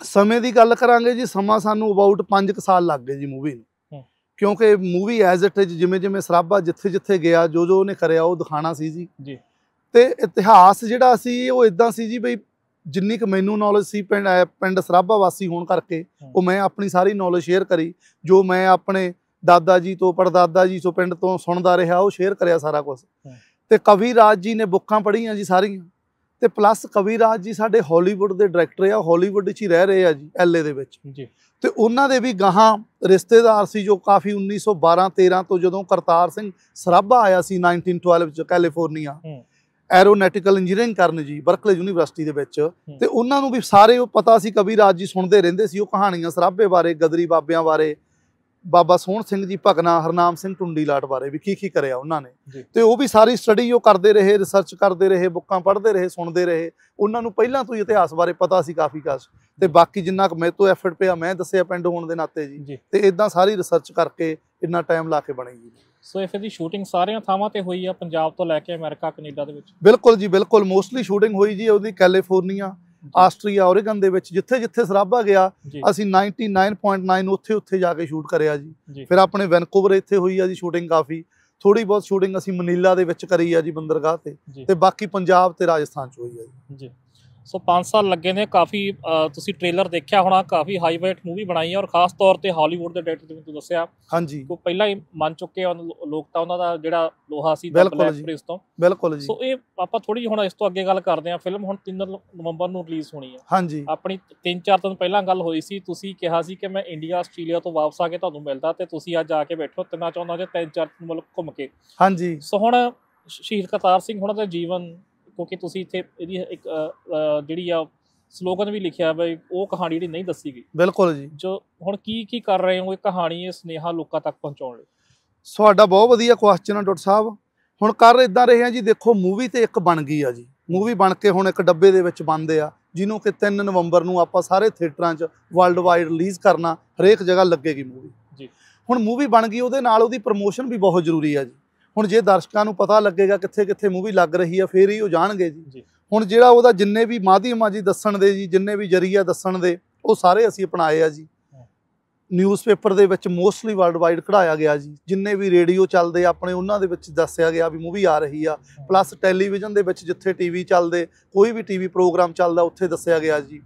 ਸਮੇਂ ਦੀ ਗੱਲ ਕਰਾਂਗੇ ਜੀ ਸਮਾਂ ਸਾਨੂੰ ਅਬਾਊਟ 5 ਸਾਲ ਲੱਗ ਗਏ ਜੀ ਮੂਵੀ ਨੂੰ ਕਿਉਂਕਿ ਮੂਵੀ ਐਜ਼ ਇਟ ਇਜ਼ ਜਿਵੇਂ ਜਿਵੇਂ ਸਰਾਬਾ ਜਿੱਥੇ ਜਿੱਥੇ ਗਿਆ ਜੋ ਜੋ ਉਹਨੇ ਕਰਿਆ ਉਹ ਦਿਖਾਣਾ ਸੀ ਜੀ ਜੀ ਤੇ ਇਤਿਹਾਸ ਜਿਹੜਾ ਸੀ ਉਹ ਇਦਾਂ ਸੀ ਜੀ ਬਈ ਜਿੰਨੀ ਕੁ ਮੈਨੂੰ ਨੌਲੇਜ ਸੀ ਪਿੰਡ ਪਿੰਡ ਸਰਾਬਾ ਵਾਸੀ ਹੋਣ ਕਰਕੇ ਉਹ ਮੈਂ ਆਪਣੀ ਸਾਰੀ ਨੌਲੇਜ ਸ਼ੇਅਰ ਕਰੀ ਜੋ ਮੈਂ ਆਪਣੇ ਦਾਦਾ ਜੀ ਤੋਂ ਪੜਦਾਦਾ ਜੀ ਤੋਂ ਪਿੰਡ ਤੋਂ ਸੁਣਦਾ ਰਿਹਾ ਉਹ ਸ਼ੇਅਰ ਕਰਿਆ ਸਾਰਾ ਕੁਝ ਤੇ ਕਵੀ ਰਾਜ ਜੀ ਨੇ ਬੁੱਕਾਂ ਪੜ੍ਹੀਆਂ ਜੀ ਸਾਰੀਆਂ ਤੇ ਪਲੱਸ ਕਵੀਰਾਜ ਜੀ ਸਾਡੇ ਹਾਲੀਵੁੱਡ ਦੇ ਡਾਇਰੈਕਟਰ ਆ ਹਾਲੀਵੁੱਡ 'ਚ ਹੀ ਰਹਿ ਰਹੇ ਆ ਜੀ ਐਲਏ ਦੇ ਵਿੱਚ ਜੀ ਤੇ ਉਹਨਾਂ ਦੇ ਵੀ ਗਾਹਾਂ ਰਿਸ਼ਤੇਦਾਰ ਸੀ ਜੋ ਕਾਫੀ 1912 13 ਤੋਂ ਜਦੋਂ ਕਰਤਾਰ ਸਿੰਘ ਸਰਾਭਾ ਆਇਆ ਸੀ 1912 ਚ ਕੈਲੀਫੋਰਨੀਆ ਐਰੋਨੈਟਿਕਲ ਇੰਜੀਨੀਅਰਿੰਗ ਕਰਨ ਜੀ ਬਰਕਲੇ ਯੂਨੀਵਰਸਿਟੀ ਦੇ ਵਿੱਚ ਤੇ ਉਹਨਾਂ ਨੂੰ ਵੀ ਸਾਰੇ ਉਹ ਪਤਾ ਸੀ ਕਵੀ ਰਾਜ ਜੀ ਸੁਣਦੇ ਰਹਿੰਦੇ ਸੀ ਉਹ ਕਹਾਣੀਆਂ ਸਰਾਭੇ ਬਾਰੇ ਗਦਰੀ ਬਾਬਿਆਂ ਬਾਰੇ ਬਾਬਾ ਸੋਹਣ ਸਿੰਘ ਜੀ ਭਗਨਾ ਹਰਨਾਮ ਸਿੰਘ ਟੁੰਡੀ ਲਾਟ ਬਾਰੇ ਵੀ ਕੀ ਕੀ ਕਰਿਆ ਉਹਨਾਂ ਨੇ ਤੇ ਉਹ ਵੀ ਸਾਰੀ ਸਟੱਡੀ ਉਹ ਕਰਦੇ ਰਹੇ ਰਿਸਰਚ ਕਰਦੇ ਰਹੇ ਬੁੱਕਾਂ ਪੜ੍ਹਦੇ ਰਹੇ ਸੁਣਦੇ ਰਹੇ ਉਹਨਾਂ ਨੂੰ ਪਹਿਲਾਂ ਤੋਂ ਹੀ ਇਤਿਹਾਸ ਬਾਰੇ ਪਤਾ ਸੀ ਕਾਫੀ ਕਾਸ ਤੇ ਬਾਕੀ ਜਿੰਨਾ ਕੁ ਮੇਰੇ ਤੋਂ ਐਫਰਟ ਪਿਆ ਮੈਂ ਦੱਸਿਆ ਪਿੰਡ ਹੋਣ ਦੇ ਨਾਤੇ ਜੀ ਤੇ ਇਦਾਂ ਸਾਰੀ ਰਿਸਰਚ ਕਰਕੇ ਇੰਨਾ ਟਾਈਮ ਲਾ ਕੇ ਬਣੀ ਜੀ ਸੋ ਇਹ ਦੀ ਸ਼ੂਟਿੰਗ ਸਾਰੀਆਂ ਥਾਵਾਂ ਤੇ ਹੋਈ ਆ ਪੰਜਾਬ ਤੋਂ ਲੈ ਕੇ ਅਮਰੀਕਾ ਕੈਨੇਡਾ ਦੇ ਵਿੱਚ ਬਿਲਕੁਲ ਜੀ ਬਿਲਕੁਲ ਮੋਸਟਲੀ ਸ਼ੂਟਿੰਗ ਹੋਈ ਜੀ ਉਹਦੀ ਕੈਲੀਫੋਰਨੀਆ ਆਸਟਰੀਆ ਔਰੇਗਨ ਦੇ ਵਿੱਚ ਜਿੱਥੇ ਜਿੱਥੇ ਸਰਾਭਾ ਗਿਆ ਅਸੀਂ 99.9 ਉੱਥੇ ਉੱਥੇ ਜਾ ਕੇ ਸ਼ੂਟ ਕਰਿਆ ਜੀ ਫਿਰ ਆਪਣੇ ਵੈਨਕੂਵਰ ਇੱਥੇ ਹੋਈ ਆ ਜੀ ਸ਼ੂਟਿੰਗ ਕਾਫੀ ਥੋੜੀ ਬਹੁਤ ਸ਼ੂਟਿੰਗ ਅਸੀਂ ਮਨੀਲਾ ਦੇ ਵਿੱਚ ਕਰੀ ਆ ਜੀ ਬੰਦਰਗਾਹ ਤੇ ਤੇ ਬਾਕੀ ਪੰਜਾਬ ਤੇ ਰਾਜਸਥਾਨ ਚ ਹੋਈ ਆ ਜੀ ਜੀ ਸੋ 5 ਸਾਲ ਲੱਗੇ ਨੇ ਕਾਫੀ ਤੁਸੀਂ ਟ੍ਰੇਲਰ ਦੇਖਿਆ ਹੋਣਾ ਕਾਫੀ ਹਾਈ ਵੇਟ ਮੂਵੀ ਬਣਾਈ ਹੈ ਔਰ ਖਾਸ ਤੌਰ ਤੇ ਹਾਲੀਵੁੱਡ ਦੇ ਡਾਇਰੈਕਟਰ ਜਿਵੇਂ ਤੁਸੀਂ ਦੱਸਿਆ ਹਾਂਜੀ ਉਹ ਪਹਿਲਾਂ ਹੀ ਮੰਨ ਚੁੱਕੇ ਹਨ ਲੋਕ ਤਾਂ ਉਹਨਾਂ ਦਾ ਜਿਹੜਾ ਲੋਹਾ ਸੀ ਬਲੈਕ ਪ੍ਰਿੰਸ ਤੋਂ ਬਿਲਕੁਲ ਜੀ ਸੋ ਇਹ ਆਪਾਂ ਥੋੜੀ ਹੁਣ ਇਸ ਤੋਂ ਅੱਗੇ ਗੱਲ ਕਰਦੇ ਹਾਂ ਫਿਲਮ ਹੁਣ 3 ਨਵੰਬਰ ਨੂੰ ਰਿਲੀਜ਼ ਹੋਣੀ ਹੈ ਹਾਂਜੀ ਆਪਣੀ 3-4 ਦਿਨ ਪਹਿਲਾਂ ਗੱਲ ਹੋਈ ਸੀ ਤੁਸੀਂ ਕਿਹਾ ਸੀ ਕਿ ਮੈਂ ਇੰਡੀਆ ਆਸਟ੍ਰੇਲੀਆ ਤੋਂ ਵਾਪਸ ਆ ਕੇ ਤੁਹਾਨੂੰ ਮਿਲਦਾ ਤੇ ਤੁਸੀਂ ਅੱਜ ਆ ਕੇ ਬੈਠੋ ਮੈਂ ਚਾਹੁੰਦਾ ਜੇ 3-4 ਮੁਲਕ ਘੁੰਮ ਕੇ ਹਾਂਜੀ ਸੋ ਹੁਣ ਸ਼ਹੀਦ ਕਰਤਾਰ ਸਿੰਘ ਹੁਣ ਦਾ ਜੀਵਨ ਕਿਉਂਕਿ ਤੁਸੀਂ ਇੱਥੇ ਇਹਦੀ ਇੱਕ ਜਿਹੜੀ ਆ ਸਲੋਗਨ ਵੀ ਲਿਖਿਆ ਬਈ ਉਹ ਕਹਾਣੀ ਜਿਹੜੀ ਨਹੀਂ ਦੱਸੀ ਗਈ ਬਿਲਕੁਲ ਜੀ ਜੋ ਹੁਣ ਕੀ ਕੀ ਕਰ ਰਹੇ ਹੋ ਇਹ ਕਹਾਣੀ ਇਹ ਸਨੇਹਾ ਲੋਕਾਂ ਤੱਕ ਪਹੁੰਚਾਉਣ ਲਈ ਤੁਹਾਡਾ ਬਹੁਤ ਵਧੀਆ ਕੁਐਸਚਨ ਆ ਡਾਕਟਰ ਸਾਹਿਬ ਹੁਣ ਕਰ ਇਦਾਂ ਰਹੇ ਆ ਜੀ ਦੇਖੋ ਮੂਵੀ ਤੇ ਇੱਕ ਬਣ ਗਈ ਆ ਜੀ ਮੂਵੀ ਬਣ ਕੇ ਹੁਣ ਇੱਕ ਡੱਬੇ ਦੇ ਵਿੱਚ ਬੰਦੇ ਆ ਜਿਹਨੂੰ ਕਿ 3 ਨਵੰਬਰ ਨੂੰ ਆਪਾਂ ਸਾਰੇ ਥੀਏਟਰਾਂ 'ਚ ਵਰਲਡ ਵਾਈਡ ਰਿਲੀਜ਼ ਕਰਨਾ ਹਰੇਕ ਜਗ੍ਹਾ ਲੱਗੇਗੀ ਮੂਵੀ ਜੀ ਹੁਣ ਮੂਵੀ ਬਣ ਗਈ ਉਹਦੇ ਨਾਲ ਉਹਦੀ ਪ੍ਰੋਮੋਸ਼ਨ ਵੀ ਬਹੁਤ ਜ਼ਰੂਰੀ ਆ ਜੀ ਹੁਣ ਜੇ ਦਰਸ਼ਕਾਂ ਨੂੰ ਪਤਾ ਲੱਗੇਗਾ ਕਿੱਥੇ ਕਿੱਥੇ ਮੂਵੀ ਲੱਗ ਰਹੀ ਆ ਫੇਰ ਹੀ ਉਹ ਜਾਣਗੇ ਜੀ ਹੁਣ ਜਿਹੜਾ ਉਹਦਾ ਜਿੰਨੇ ਵੀ ਮਾਧਿਅਮ ਆ ਜੀ ਦੱਸਣ ਦੇ ਜੀ ਜਿੰਨੇ ਵੀ ਜਰੀਆ ਦੱਸਣ ਦੇ ਉਹ ਸਾਰੇ ਅਸੀਂ ਅਪਣਾਏ ਆ ਜੀ ਨਿਊਜ਼ਪੇਪਰ ਦੇ ਵਿੱਚ ਮੋਸਟਲੀ ਵਰਲਡ ਵਾਈਡ ਕਢਾਇਆ ਗਿਆ ਜੀ ਜਿੰਨੇ ਵੀ ਰੇਡੀਓ ਚੱਲਦੇ ਆਪਣੇ ਉਹਨਾਂ ਦੇ ਵਿੱਚ ਦੱਸਿਆ ਗਿਆ ਵੀ ਮੂਵੀ ਆ ਰਹੀ ਆ ਪਲੱਸ ਟੈਲੀਵਿਜ਼ਨ ਦੇ ਵਿੱਚ ਜਿੱਥੇ ਟੀਵੀ ਚੱਲਦੇ ਕੋਈ ਵੀ ਟੀਵੀ ਪ੍ਰੋਗਰਾਮ ਚੱਲਦਾ ਉੱਥੇ ਦੱਸਿਆ ਗਿਆ ਜੀ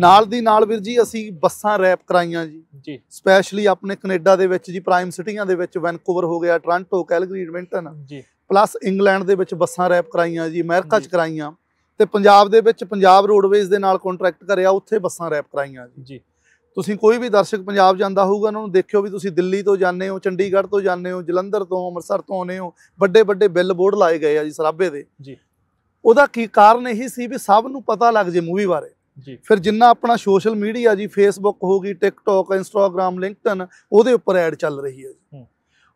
ਨਾਲ ਦੀ ਨਾਲ ਵੀਰ ਜੀ ਅਸੀਂ ਬੱਸਾਂ ਰੈਪ ਕਰਾਈਆਂ ਜੀ ਜੀ ਸਪੈਸ਼ਲੀ ਆਪਣੇ ਕੈਨੇਡਾ ਦੇ ਵਿੱਚ ਜੀ ਪ੍ਰਾਈਮ ਸਿਟੀਆਂ ਦੇ ਵਿੱਚ ਵੈਨਕੂਵਰ ਹੋ ਗਿਆ ਟ੍ਰਾਂਟੋ ਕੈਲਗਰੀ ਐਡਮਿੰਟਨ ਜੀ ਪਲੱਸ ਇੰਗਲੈਂਡ ਦੇ ਵਿੱਚ ਬੱਸਾਂ ਰੈਪ ਕਰਾਈਆਂ ਜੀ ਅਮਰੀਕਾ 'ਚ ਕਰਾਈਆਂ ਤੇ ਪੰਜਾਬ ਦੇ ਵਿੱਚ ਪੰਜਾਬ ਰੋਡਵੇਜ਼ ਦੇ ਨਾਲ ਕੰਟਰੈਕਟ ਕਰਿਆ ਉੱਥੇ ਬੱਸਾਂ ਰੈਪ ਕਰਾਈਆਂ ਜੀ ਤੁਸੀਂ ਕੋਈ ਵੀ ਦਰਸ਼ਕ ਪੰਜਾਬ ਜਾਂਦਾ ਹੋਊਗਾ ਉਹਨਾਂ ਨੂੰ ਦੇਖਿਓ ਵੀ ਤੁਸੀਂ ਦਿੱਲੀ ਤੋਂ ਜਾਂਦੇ ਹੋ ਚੰਡੀਗੜ੍ਹ ਤੋਂ ਜਾਂਦੇ ਹੋ ਜਲੰਧਰ ਤੋਂ ਅੰਮ੍ਰਿਤਸਰ ਤੋਂ ਆਉਂਦੇ ਹੋ ਵੱਡੇ ਵੱਡੇ ਬਿੱਲ ਬੋਰਡ ਲਾਏ ਗਏ ਆ ਜੀ ਸਰਾਬੇ ਦੇ ਜੀ ਉਹਦਾ ਕੀ ਕਾਰਨ ਇਹੀ ਸੀ ਵੀ ਸਭ ਨੂੰ ਪਤਾ ਲੱਗ ਜੇ ਮੂਵੀ ਬਾਰੇ ਜੀ ਫਿਰ ਜਿੰਨਾ ਆਪਣਾ ਸੋਸ਼ਲ ਮੀਡੀਆ ਜੀ ਫੇਸਬੁੱਕ ਹੋ ਗਈ ਟਿਕਟੌਕ ਇੰਸਟਾਗ੍ਰam ਲਿੰਕਡਨ ਉਹਦੇ ਉੱਪਰ ਐਡ ਚੱਲ ਰਹੀ ਹੈ ਜੀ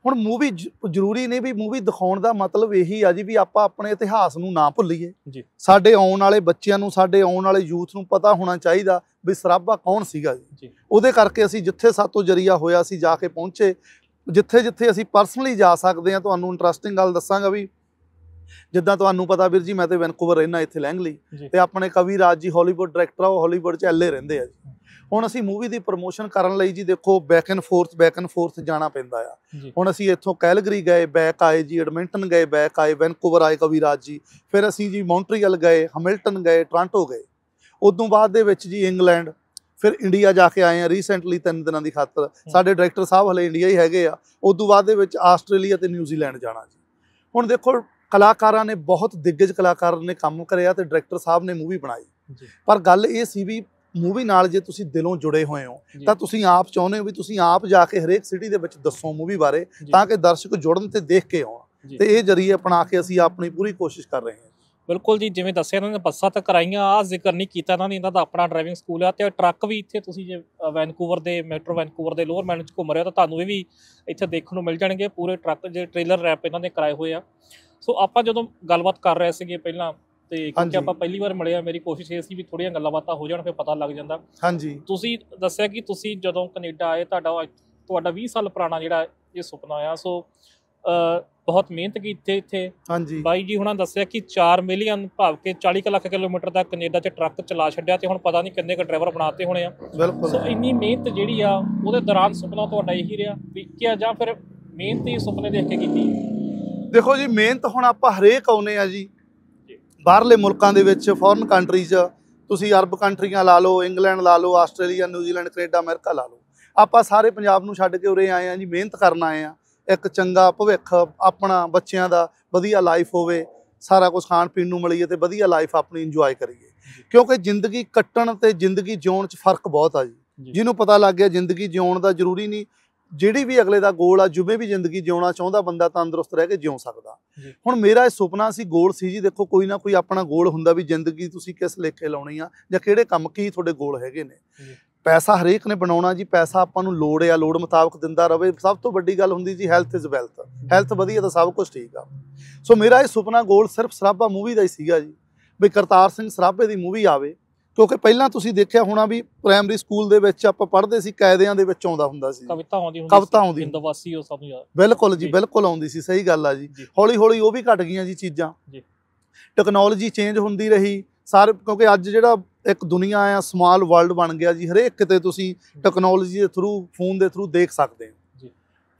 ਹੁਣ ਮੂਵੀ ਜ਼ਰੂਰੀ ਨਹੀਂ ਵੀ ਮੂਵੀ ਦਿਖਾਉਣ ਦਾ ਮਤਲਬ ਇਹੀ ਆ ਜੀ ਵੀ ਆਪਾਂ ਆਪਣੇ ਇਤਿਹਾਸ ਨੂੰ ਨਾ ਭੁੱਲੀਏ ਜੀ ਸਾਡੇ ਆਉਣ ਵਾਲੇ ਬੱਚਿਆਂ ਨੂੰ ਸਾਡੇ ਆਉਣ ਵਾਲੇ ਯੂਥ ਨੂੰ ਪਤਾ ਹੋਣਾ ਚਾਹੀਦਾ ਵੀ ਸਰਾਭਾ ਕੌਣ ਸੀਗਾ ਜੀ ਉਹਦੇ ਕਰਕੇ ਅਸੀਂ ਜਿੱਥੇ ਸਾਤੋਂ ਜਰੀਆ ਹੋਇਆ ਸੀ ਜਾ ਕੇ ਪਹੁੰਚੇ ਜਿੱਥੇ ਜਿੱਥੇ ਅਸੀਂ ਪਰਸਨਲੀ ਜਾ ਸਕਦੇ ਆ ਤੁਹਾਨੂੰ ਇੰਟਰਸਟਿੰਗ ਗੱਲ ਦੱਸਾਂਗਾ ਵੀ ਜਿੱਦਾਂ ਤੁਹਾਨੂੰ ਪਤਾ ਵੀਰ ਜੀ ਮੈਂ ਤੇ ਵੈਨਕੂਵਰ ਰਹਿਣਾ ਇੱਥੇ ਲੈਂਗਲੀ ਤੇ ਆਪਣੇ ਕਵੀ ਰਾਜ ਜੀ ਹਾਲੀਵੁੱਡ ਡਾਇਰੈਕਟਰ ਆ ਉਹ ਹਾਲੀਵੁੱਡ ਚ ਐਲਏ ਰਹਿੰਦੇ ਆ ਜੀ ਹੁਣ ਅਸੀਂ ਮੂਵੀ ਦੀ ਪ੍ਰੋਮੋਸ਼ਨ ਕਰਨ ਲਈ ਜੀ ਦੇਖੋ back and forth back and forth ਜਾਣਾ ਪੈਂਦਾ ਆ ਹੁਣ ਅਸੀਂ ਇੱਥੋਂ ਕੈਲਗਰੀ ਗਏ ਬੈਕ ਆਏ ਜੀ ਐਡਮਿੰਟਨ ਗਏ ਬੈਕ ਆਏ ਵੈਨਕੂਵਰ ਆਏ ਕਵੀ ਰਾਜ ਜੀ ਫਿਰ ਅਸੀਂ ਜੀ ਮੌਂਟਰੀਅਲ ਗਏ ਹਮਿਲਟਨ ਗਏ ਟ੍ਰਾਂਟੋ ਗਏ ਉਦੋਂ ਬਾਅਦ ਦੇ ਵਿੱਚ ਜੀ ਇੰਗਲੈਂਡ ਫਿਰ ਇੰਡੀਆ ਜਾ ਕੇ ਆਏ ਆ ਰੀਸੈਂਟਲੀ ਤਿੰਨ ਦਿਨਾਂ ਦੀ ਖਾਤਰ ਸਾਡੇ ਡਾਇਰੈਕਟਰ ਸਾਹਿਬ ਹਲੇ ਇੰਡੀਆ ਹੀ ਹੈਗੇ ਆ ਉਦੋਂ ਬਾਅਦ ਦੇ ਵਿੱਚ ਆਸਟ੍ਰੇਲੀਆ ਤੇ ਨਿਊਜ਼ੀਲੈਂਡ ਜਾਣਾ ਜੀ ਹੁਣ ਦੇਖੋ ਕਲਾਕਾਰਾਂ ਨੇ ਬਹੁਤ ਦਿੱਗਜ ਕਲਾਕਾਰ ਨੇ ਕੰਮ ਕਰਿਆ ਤੇ ਡਾਇਰੈਕਟਰ ਸਾਹਿਬ ਨੇ ਮੂਵੀ ਬਣਾਈ ਪਰ ਗੱਲ ਇਹ ਸੀ ਵੀ ਮੂਵੀ ਨਾਲ ਜੇ ਤੁਸੀਂ ਦਿਲੋਂ ਜੁੜੇ ਹੋਏ ਹੋ ਤਾਂ ਤੁਸੀਂ ਆਪ ਚਾਹੁੰਦੇ ਹੋ ਵੀ ਤੁਸੀਂ ਆਪ ਜਾ ਕੇ ਹਰੇਕ ਸਿਟੀ ਦੇ ਵਿੱਚ ਦੱਸੋ ਮੂਵੀ ਬਾਰੇ ਤਾਂ ਕਿ ਦਰਸ਼ਕ ਜੁੜਨ ਤੇ ਦੇਖ ਕੇ ਆਉਣ ਤੇ ਇਹ ਜਰੀਏ ਅਪਣਾ ਕੇ ਅਸੀਂ ਆਪਣੀ ਪੂਰੀ ਕੋਸ਼ਿਸ਼ ਕਰ ਰਹੇ ਹਾਂ ਬਿਲਕੁਲ ਜੀ ਜਿਵੇਂ ਦੱਸਿਆ ਇਹਨਾਂ ਨੇ ਬੱਸਾਂ ਤੱਕ ਕਰਾਈਆਂ ਆ ਜ਼ਿਕਰ ਨਹੀਂ ਕੀਤਾ ਇਹਨਾਂ ਨੇ ਇਹਨਾਂ ਦਾ ਆਪਣਾ ਡਰਾਈਵਿੰਗ ਸਕੂਲ ਆ ਤੇ ਟਰੱਕ ਵੀ ਇੱਥੇ ਤੁਸੀਂ ਜੇ ਵੈਨਕੂਵਰ ਦੇ ਮੈਟਰੋ ਵੈਨਕੂਵਰ ਦੇ ਲੋਅਰ ਮੈਨ ਚ ਘੁੰਮ ਰਹੇ ਹੋ ਤਾਂ ਤੁਹਾਨੂੰ ਇਹ ਵੀ ਇੱਥੇ ਦੇਖਣ ਨੂੰ ਮਿਲ ਜਾਣਗੇ ਪੂਰੇ ਟਰੱਕ ਜੇ ਟ੍ਰੇਲਰ ਰੈਪ ਇਹਨਾਂ ਨੇ ਕਰਾਏ ਹੋਏ ਆ ਸੋ ਆਪਾਂ ਜਦੋਂ ਗੱਲਬਾਤ ਕਰ ਰਹੇ ਸੀਗੇ ਪਹਿਲਾਂ ਤੇ ਕਿਉਂਕਿ ਆਪਾਂ ਪਹਿਲੀ ਵਾਰ ਮਿਲੇ ਆ ਮੇਰੀ ਕੋਸ਼ਿਸ਼ ਇਹ ਸੀ ਵੀ ਥੋੜੀਆਂ ਗੱਲਾਂ ਬਾਤਾਂ ਹੋ ਜਾਣ ਫਿਰ ਪਤਾ ਲੱਗ ਜਾਂਦਾ ਹਾਂਜੀ ਤੁਸੀਂ ਦੱਸਿਆ ਕਿ ਤੁਸੀਂ ਜਦੋਂ ਕੈਨੇਡਾ ਆਏ ਤੁਹਾਡਾ ਤੁਹਾਡਾ 20 ਸਾਲ ਪੁਰਾਣਾ ਜਿਹੜਾ ਇਹ ਸੁਪਨਾ ਆ ਸੋ ਬਹੁਤ ਮਿਹਨਤ ਕੀਤੀ ਇੱਥੇ ਹਾਂਜੀ ਬਾਈ ਜੀ ਹੁਣਾਂ ਦੱਸਿਆ ਕਿ 4 ਮਿਲੀਅਨ ਭਾਵ ਕੇ 40 ਲੱਖ ਕਿਲੋਮੀਟਰ ਦਾ ਕੈਨੇਡਾ 'ਚ ਟਰੱਕ ਚਲਾ ਛੱਡਿਆ ਤੇ ਹੁਣ ਪਤਾ ਨਹੀਂ ਕਿੰਨੇ ਕੁ ਡਰਾਈਵਰ ਬਣਾਤੇ ਹੋਣੇ ਆ ਸੋ ਇੰਨੀ ਮਿਹਨਤ ਜਿਹੜੀ ਆ ਉਹਦੇ ਦੌਰਾਨ ਸੁਪਨਾ ਤੁਹਾਡਾ ਇਹੀ ਰਿਹਾ ਵੀ ਕਿਹਾ ਜਾਂ ਫਿਰ ਮਿਹਨਤ ਹੀ ਸੁਪਨੇ ਦੇਖ ਕੇ ਕੀਤੀ ਦੇਖੋ ਜੀ ਮਿਹਨਤ ਹੁਣ ਆਪਾਂ ਹਰੇਕ ਆਉਨੇ ਆ ਜੀ ਬਾਹਰਲੇ ਮੁਲਕਾਂ ਦੇ ਵਿੱਚ ਫੋਰਨ ਕੰਟਰੀਜ਼ ਤੁਸੀਂ ਅਰਬ ਕੰਟਰੀਆਂ ਲਾ ਲਓ ਇੰਗਲੈਂਡ ਲਾ ਲਓ ਆਸਟ੍ਰੇਲੀਆ ਨਿਊਜ਼ੀਲੈਂਡ ਕੈਨੇਡਾ ਅਮਰੀਕਾ ਲਾ ਲਓ ਆਪਾਂ ਸਾਰੇ ਪੰਜਾਬ ਨੂੰ ਛੱਡ ਕੇ ਉਰੇ ਆਏ ਆ ਜੀ ਮਿਹਨਤ ਕਰਨ ਆਏ ਆ ਇੱਕ ਚੰਗਾ ਭਵਿੱਖ ਆਪਣਾ ਬੱਚਿਆਂ ਦਾ ਵਧੀਆ ਲਾਈਫ ਹੋਵੇ ਸਾਰਾ ਕੁਝ ਖਾਣ ਪੀਣ ਨੂੰ ਮਿਲੀਏ ਤੇ ਵਧੀਆ ਲਾਈਫ ਆਪਣੀ ਇੰਜੋਏ ਕਰੀਏ ਕਿਉਂਕਿ ਜ਼ਿੰਦਗੀ ਕੱਟਣ ਤੇ ਜ਼ਿੰਦਗੀ ਜਿਉਣ 'ਚ ਫਰਕ ਬਹੁਤ ਆ ਜੀ ਜਿਹਨੂੰ ਪਤਾ ਲੱਗ ਗਿਆ ਜ਼ਿੰਦਗੀ ਜਿਉਣ ਦਾ ਜ਼ਰੂਰੀ ਨਹੀਂ ਜਿਹੜੀ ਵੀ ਅਗਲੇ ਦਾ ਗੋਲ ਆ ਜੁਬੇ ਵੀ ਜ਼ਿੰਦਗੀ ਜਿਉਣਾ ਚਾਹੁੰਦਾ ਬੰਦਾ ਤੰਦਰੁਸਤ ਰਹਿ ਕੇ ਜਿਉ ਸਕਦਾ ਹੁਣ ਮੇਰਾ ਇਹ ਸੁਪਨਾ ਸੀ ਗੋਲ ਸੀ ਜੀ ਦੇਖੋ ਕੋਈ ਨਾ ਕੋਈ ਆਪਣਾ ਗੋਲ ਹੁੰਦਾ ਵੀ ਜ਼ਿੰਦਗੀ ਤੁਸੀਂ ਕਿਸ ਲੇਖੇ ਲਾਉਣੀ ਆ ਜਾਂ ਕਿਹੜੇ ਕੰਮ ਕੀ ਤੁਹਾਡੇ ਗੋਲ ਹੈਗੇ ਨੇ ਪੈਸਾ ਹਰੇਕ ਨੇ ਬਣਾਉਣਾ ਜੀ ਪੈਸਾ ਆਪਾਂ ਨੂੰ ਲੋੜ ਆ ਲੋੜ ਮੁਤਾਬਕ ਦਿੰਦਾ ਰਵੇ ਸਭ ਤੋਂ ਵੱਡੀ ਗੱਲ ਹੁੰਦੀ ਜੀ ਹੈਲਥ ਇਜ਼ ਵੈਲਥ ਹੈਲਥ ਵਧੀਆ ਤਾਂ ਸਭ ਕੁਝ ਠੀਕ ਆ ਸੋ ਮੇਰਾ ਇਹ ਸੁਪਨਾ ਗੋਲ ਸਿਰਫ ਸਰਾਭਾ ਮੂਵੀ ਦਾ ਹੀ ਸੀਗਾ ਜੀ ਵੀ ਕਰਤਾਰ ਸਿੰਘ ਸਰਾਭੇ ਦੀ ਮੂਵੀ ਆਵੇ ਕਿਉਂਕਿ ਪਹਿਲਾਂ ਤੁਸੀਂ ਦੇਖਿਆ ਹੋਣਾ ਵੀ ਪ੍ਰਾਇਮਰੀ ਸਕੂਲ ਦੇ ਵਿੱਚ ਆਪਾਂ ਪੜ੍ਹਦੇ ਸੀ ਕਾਇਦਿਆਂ ਦੇ ਵਿੱਚ ਆਉਂਦਾ ਹੁੰਦਾ ਸੀ ਕਵਿਤਾ ਆਉਂਦੀ ਹੁੰਦੀ ਕਵਿਤਾ ਆਉਂਦੀ ਹਿੰਦਵਾਸੀ ਉਹ ਸਭ ਨੂੰ ਯਾਦ ਬਿਲਕੁਲ ਜੀ ਬਿਲਕੁਲ ਆਉਂਦੀ ਸੀ ਸਹੀ ਗੱਲ ਆ ਜੀ ਹੌਲੀ ਹੌਲੀ ਉਹ ਵੀ ਘਟ ਗਈਆਂ ਜੀ ਚੀਜ਼ਾਂ ਜੀ ਟੈਕਨੋਲੋਜੀ ਚੇਂਜ ਹੁੰਦੀ ਰਹੀ ਸਾਰ ਕਿਉਂਕਿ ਅੱਜ ਜਿਹੜਾ ਇੱਕ ਦੁਨੀਆ ਆ ਸਮਾਲ ਵਰਲਡ ਬਣ ਗਿਆ ਜੀ ਹਰੇਕ ਕਿਤੇ ਤੁਸੀਂ ਟੈਕਨੋਲੋਜੀ ਦੇ ਥਰੂ ਫੋਨ ਦੇ ਥਰੂ ਦੇਖ ਸਕਦੇ ਹੋ ਜੀ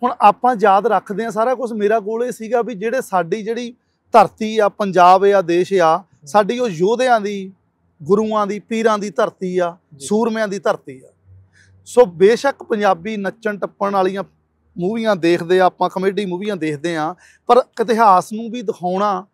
ਹੁਣ ਆਪਾਂ ਯਾਦ ਰੱਖਦੇ ਆ ਸਾਰਾ ਕੁਝ ਮੇਰਾ ਕੋਲ ਇਹ ਸੀਗਾ ਵੀ ਜਿਹੜੇ ਸਾਡੀ ਜਿਹੜੀ ਧਰਤੀ ਆ ਪੰਜਾਬ ਆ ਦੇਸ਼ ਆ ਸਾਡੀ ਉਹ ਯੋਧਿਆਂ ਦੀ ਗੁਰੂਆਂ ਦੀ ਪੀਰਾਂ ਦੀ ਧਰਤੀ ਆ ਸੂਰਮਿਆਂ ਦੀ ਧਰਤੀ ਆ ਸੋ ਬੇਸ਼ੱਕ ਪੰਜਾਬੀ ਨੱਚਣ ਟੱਪਣ ਵਾਲੀਆਂ ਮੂਵੀਆਂ ਦੇਖਦੇ ਆ ਆਪਾਂ ਕਮੇਡੀ ਮੂਵੀਆਂ ਦੇਖਦੇ ਆ ਪਰ ਇਤਿਹਾਸ ਨੂੰ ਵੀ ਦਿਖਾਉਣਾ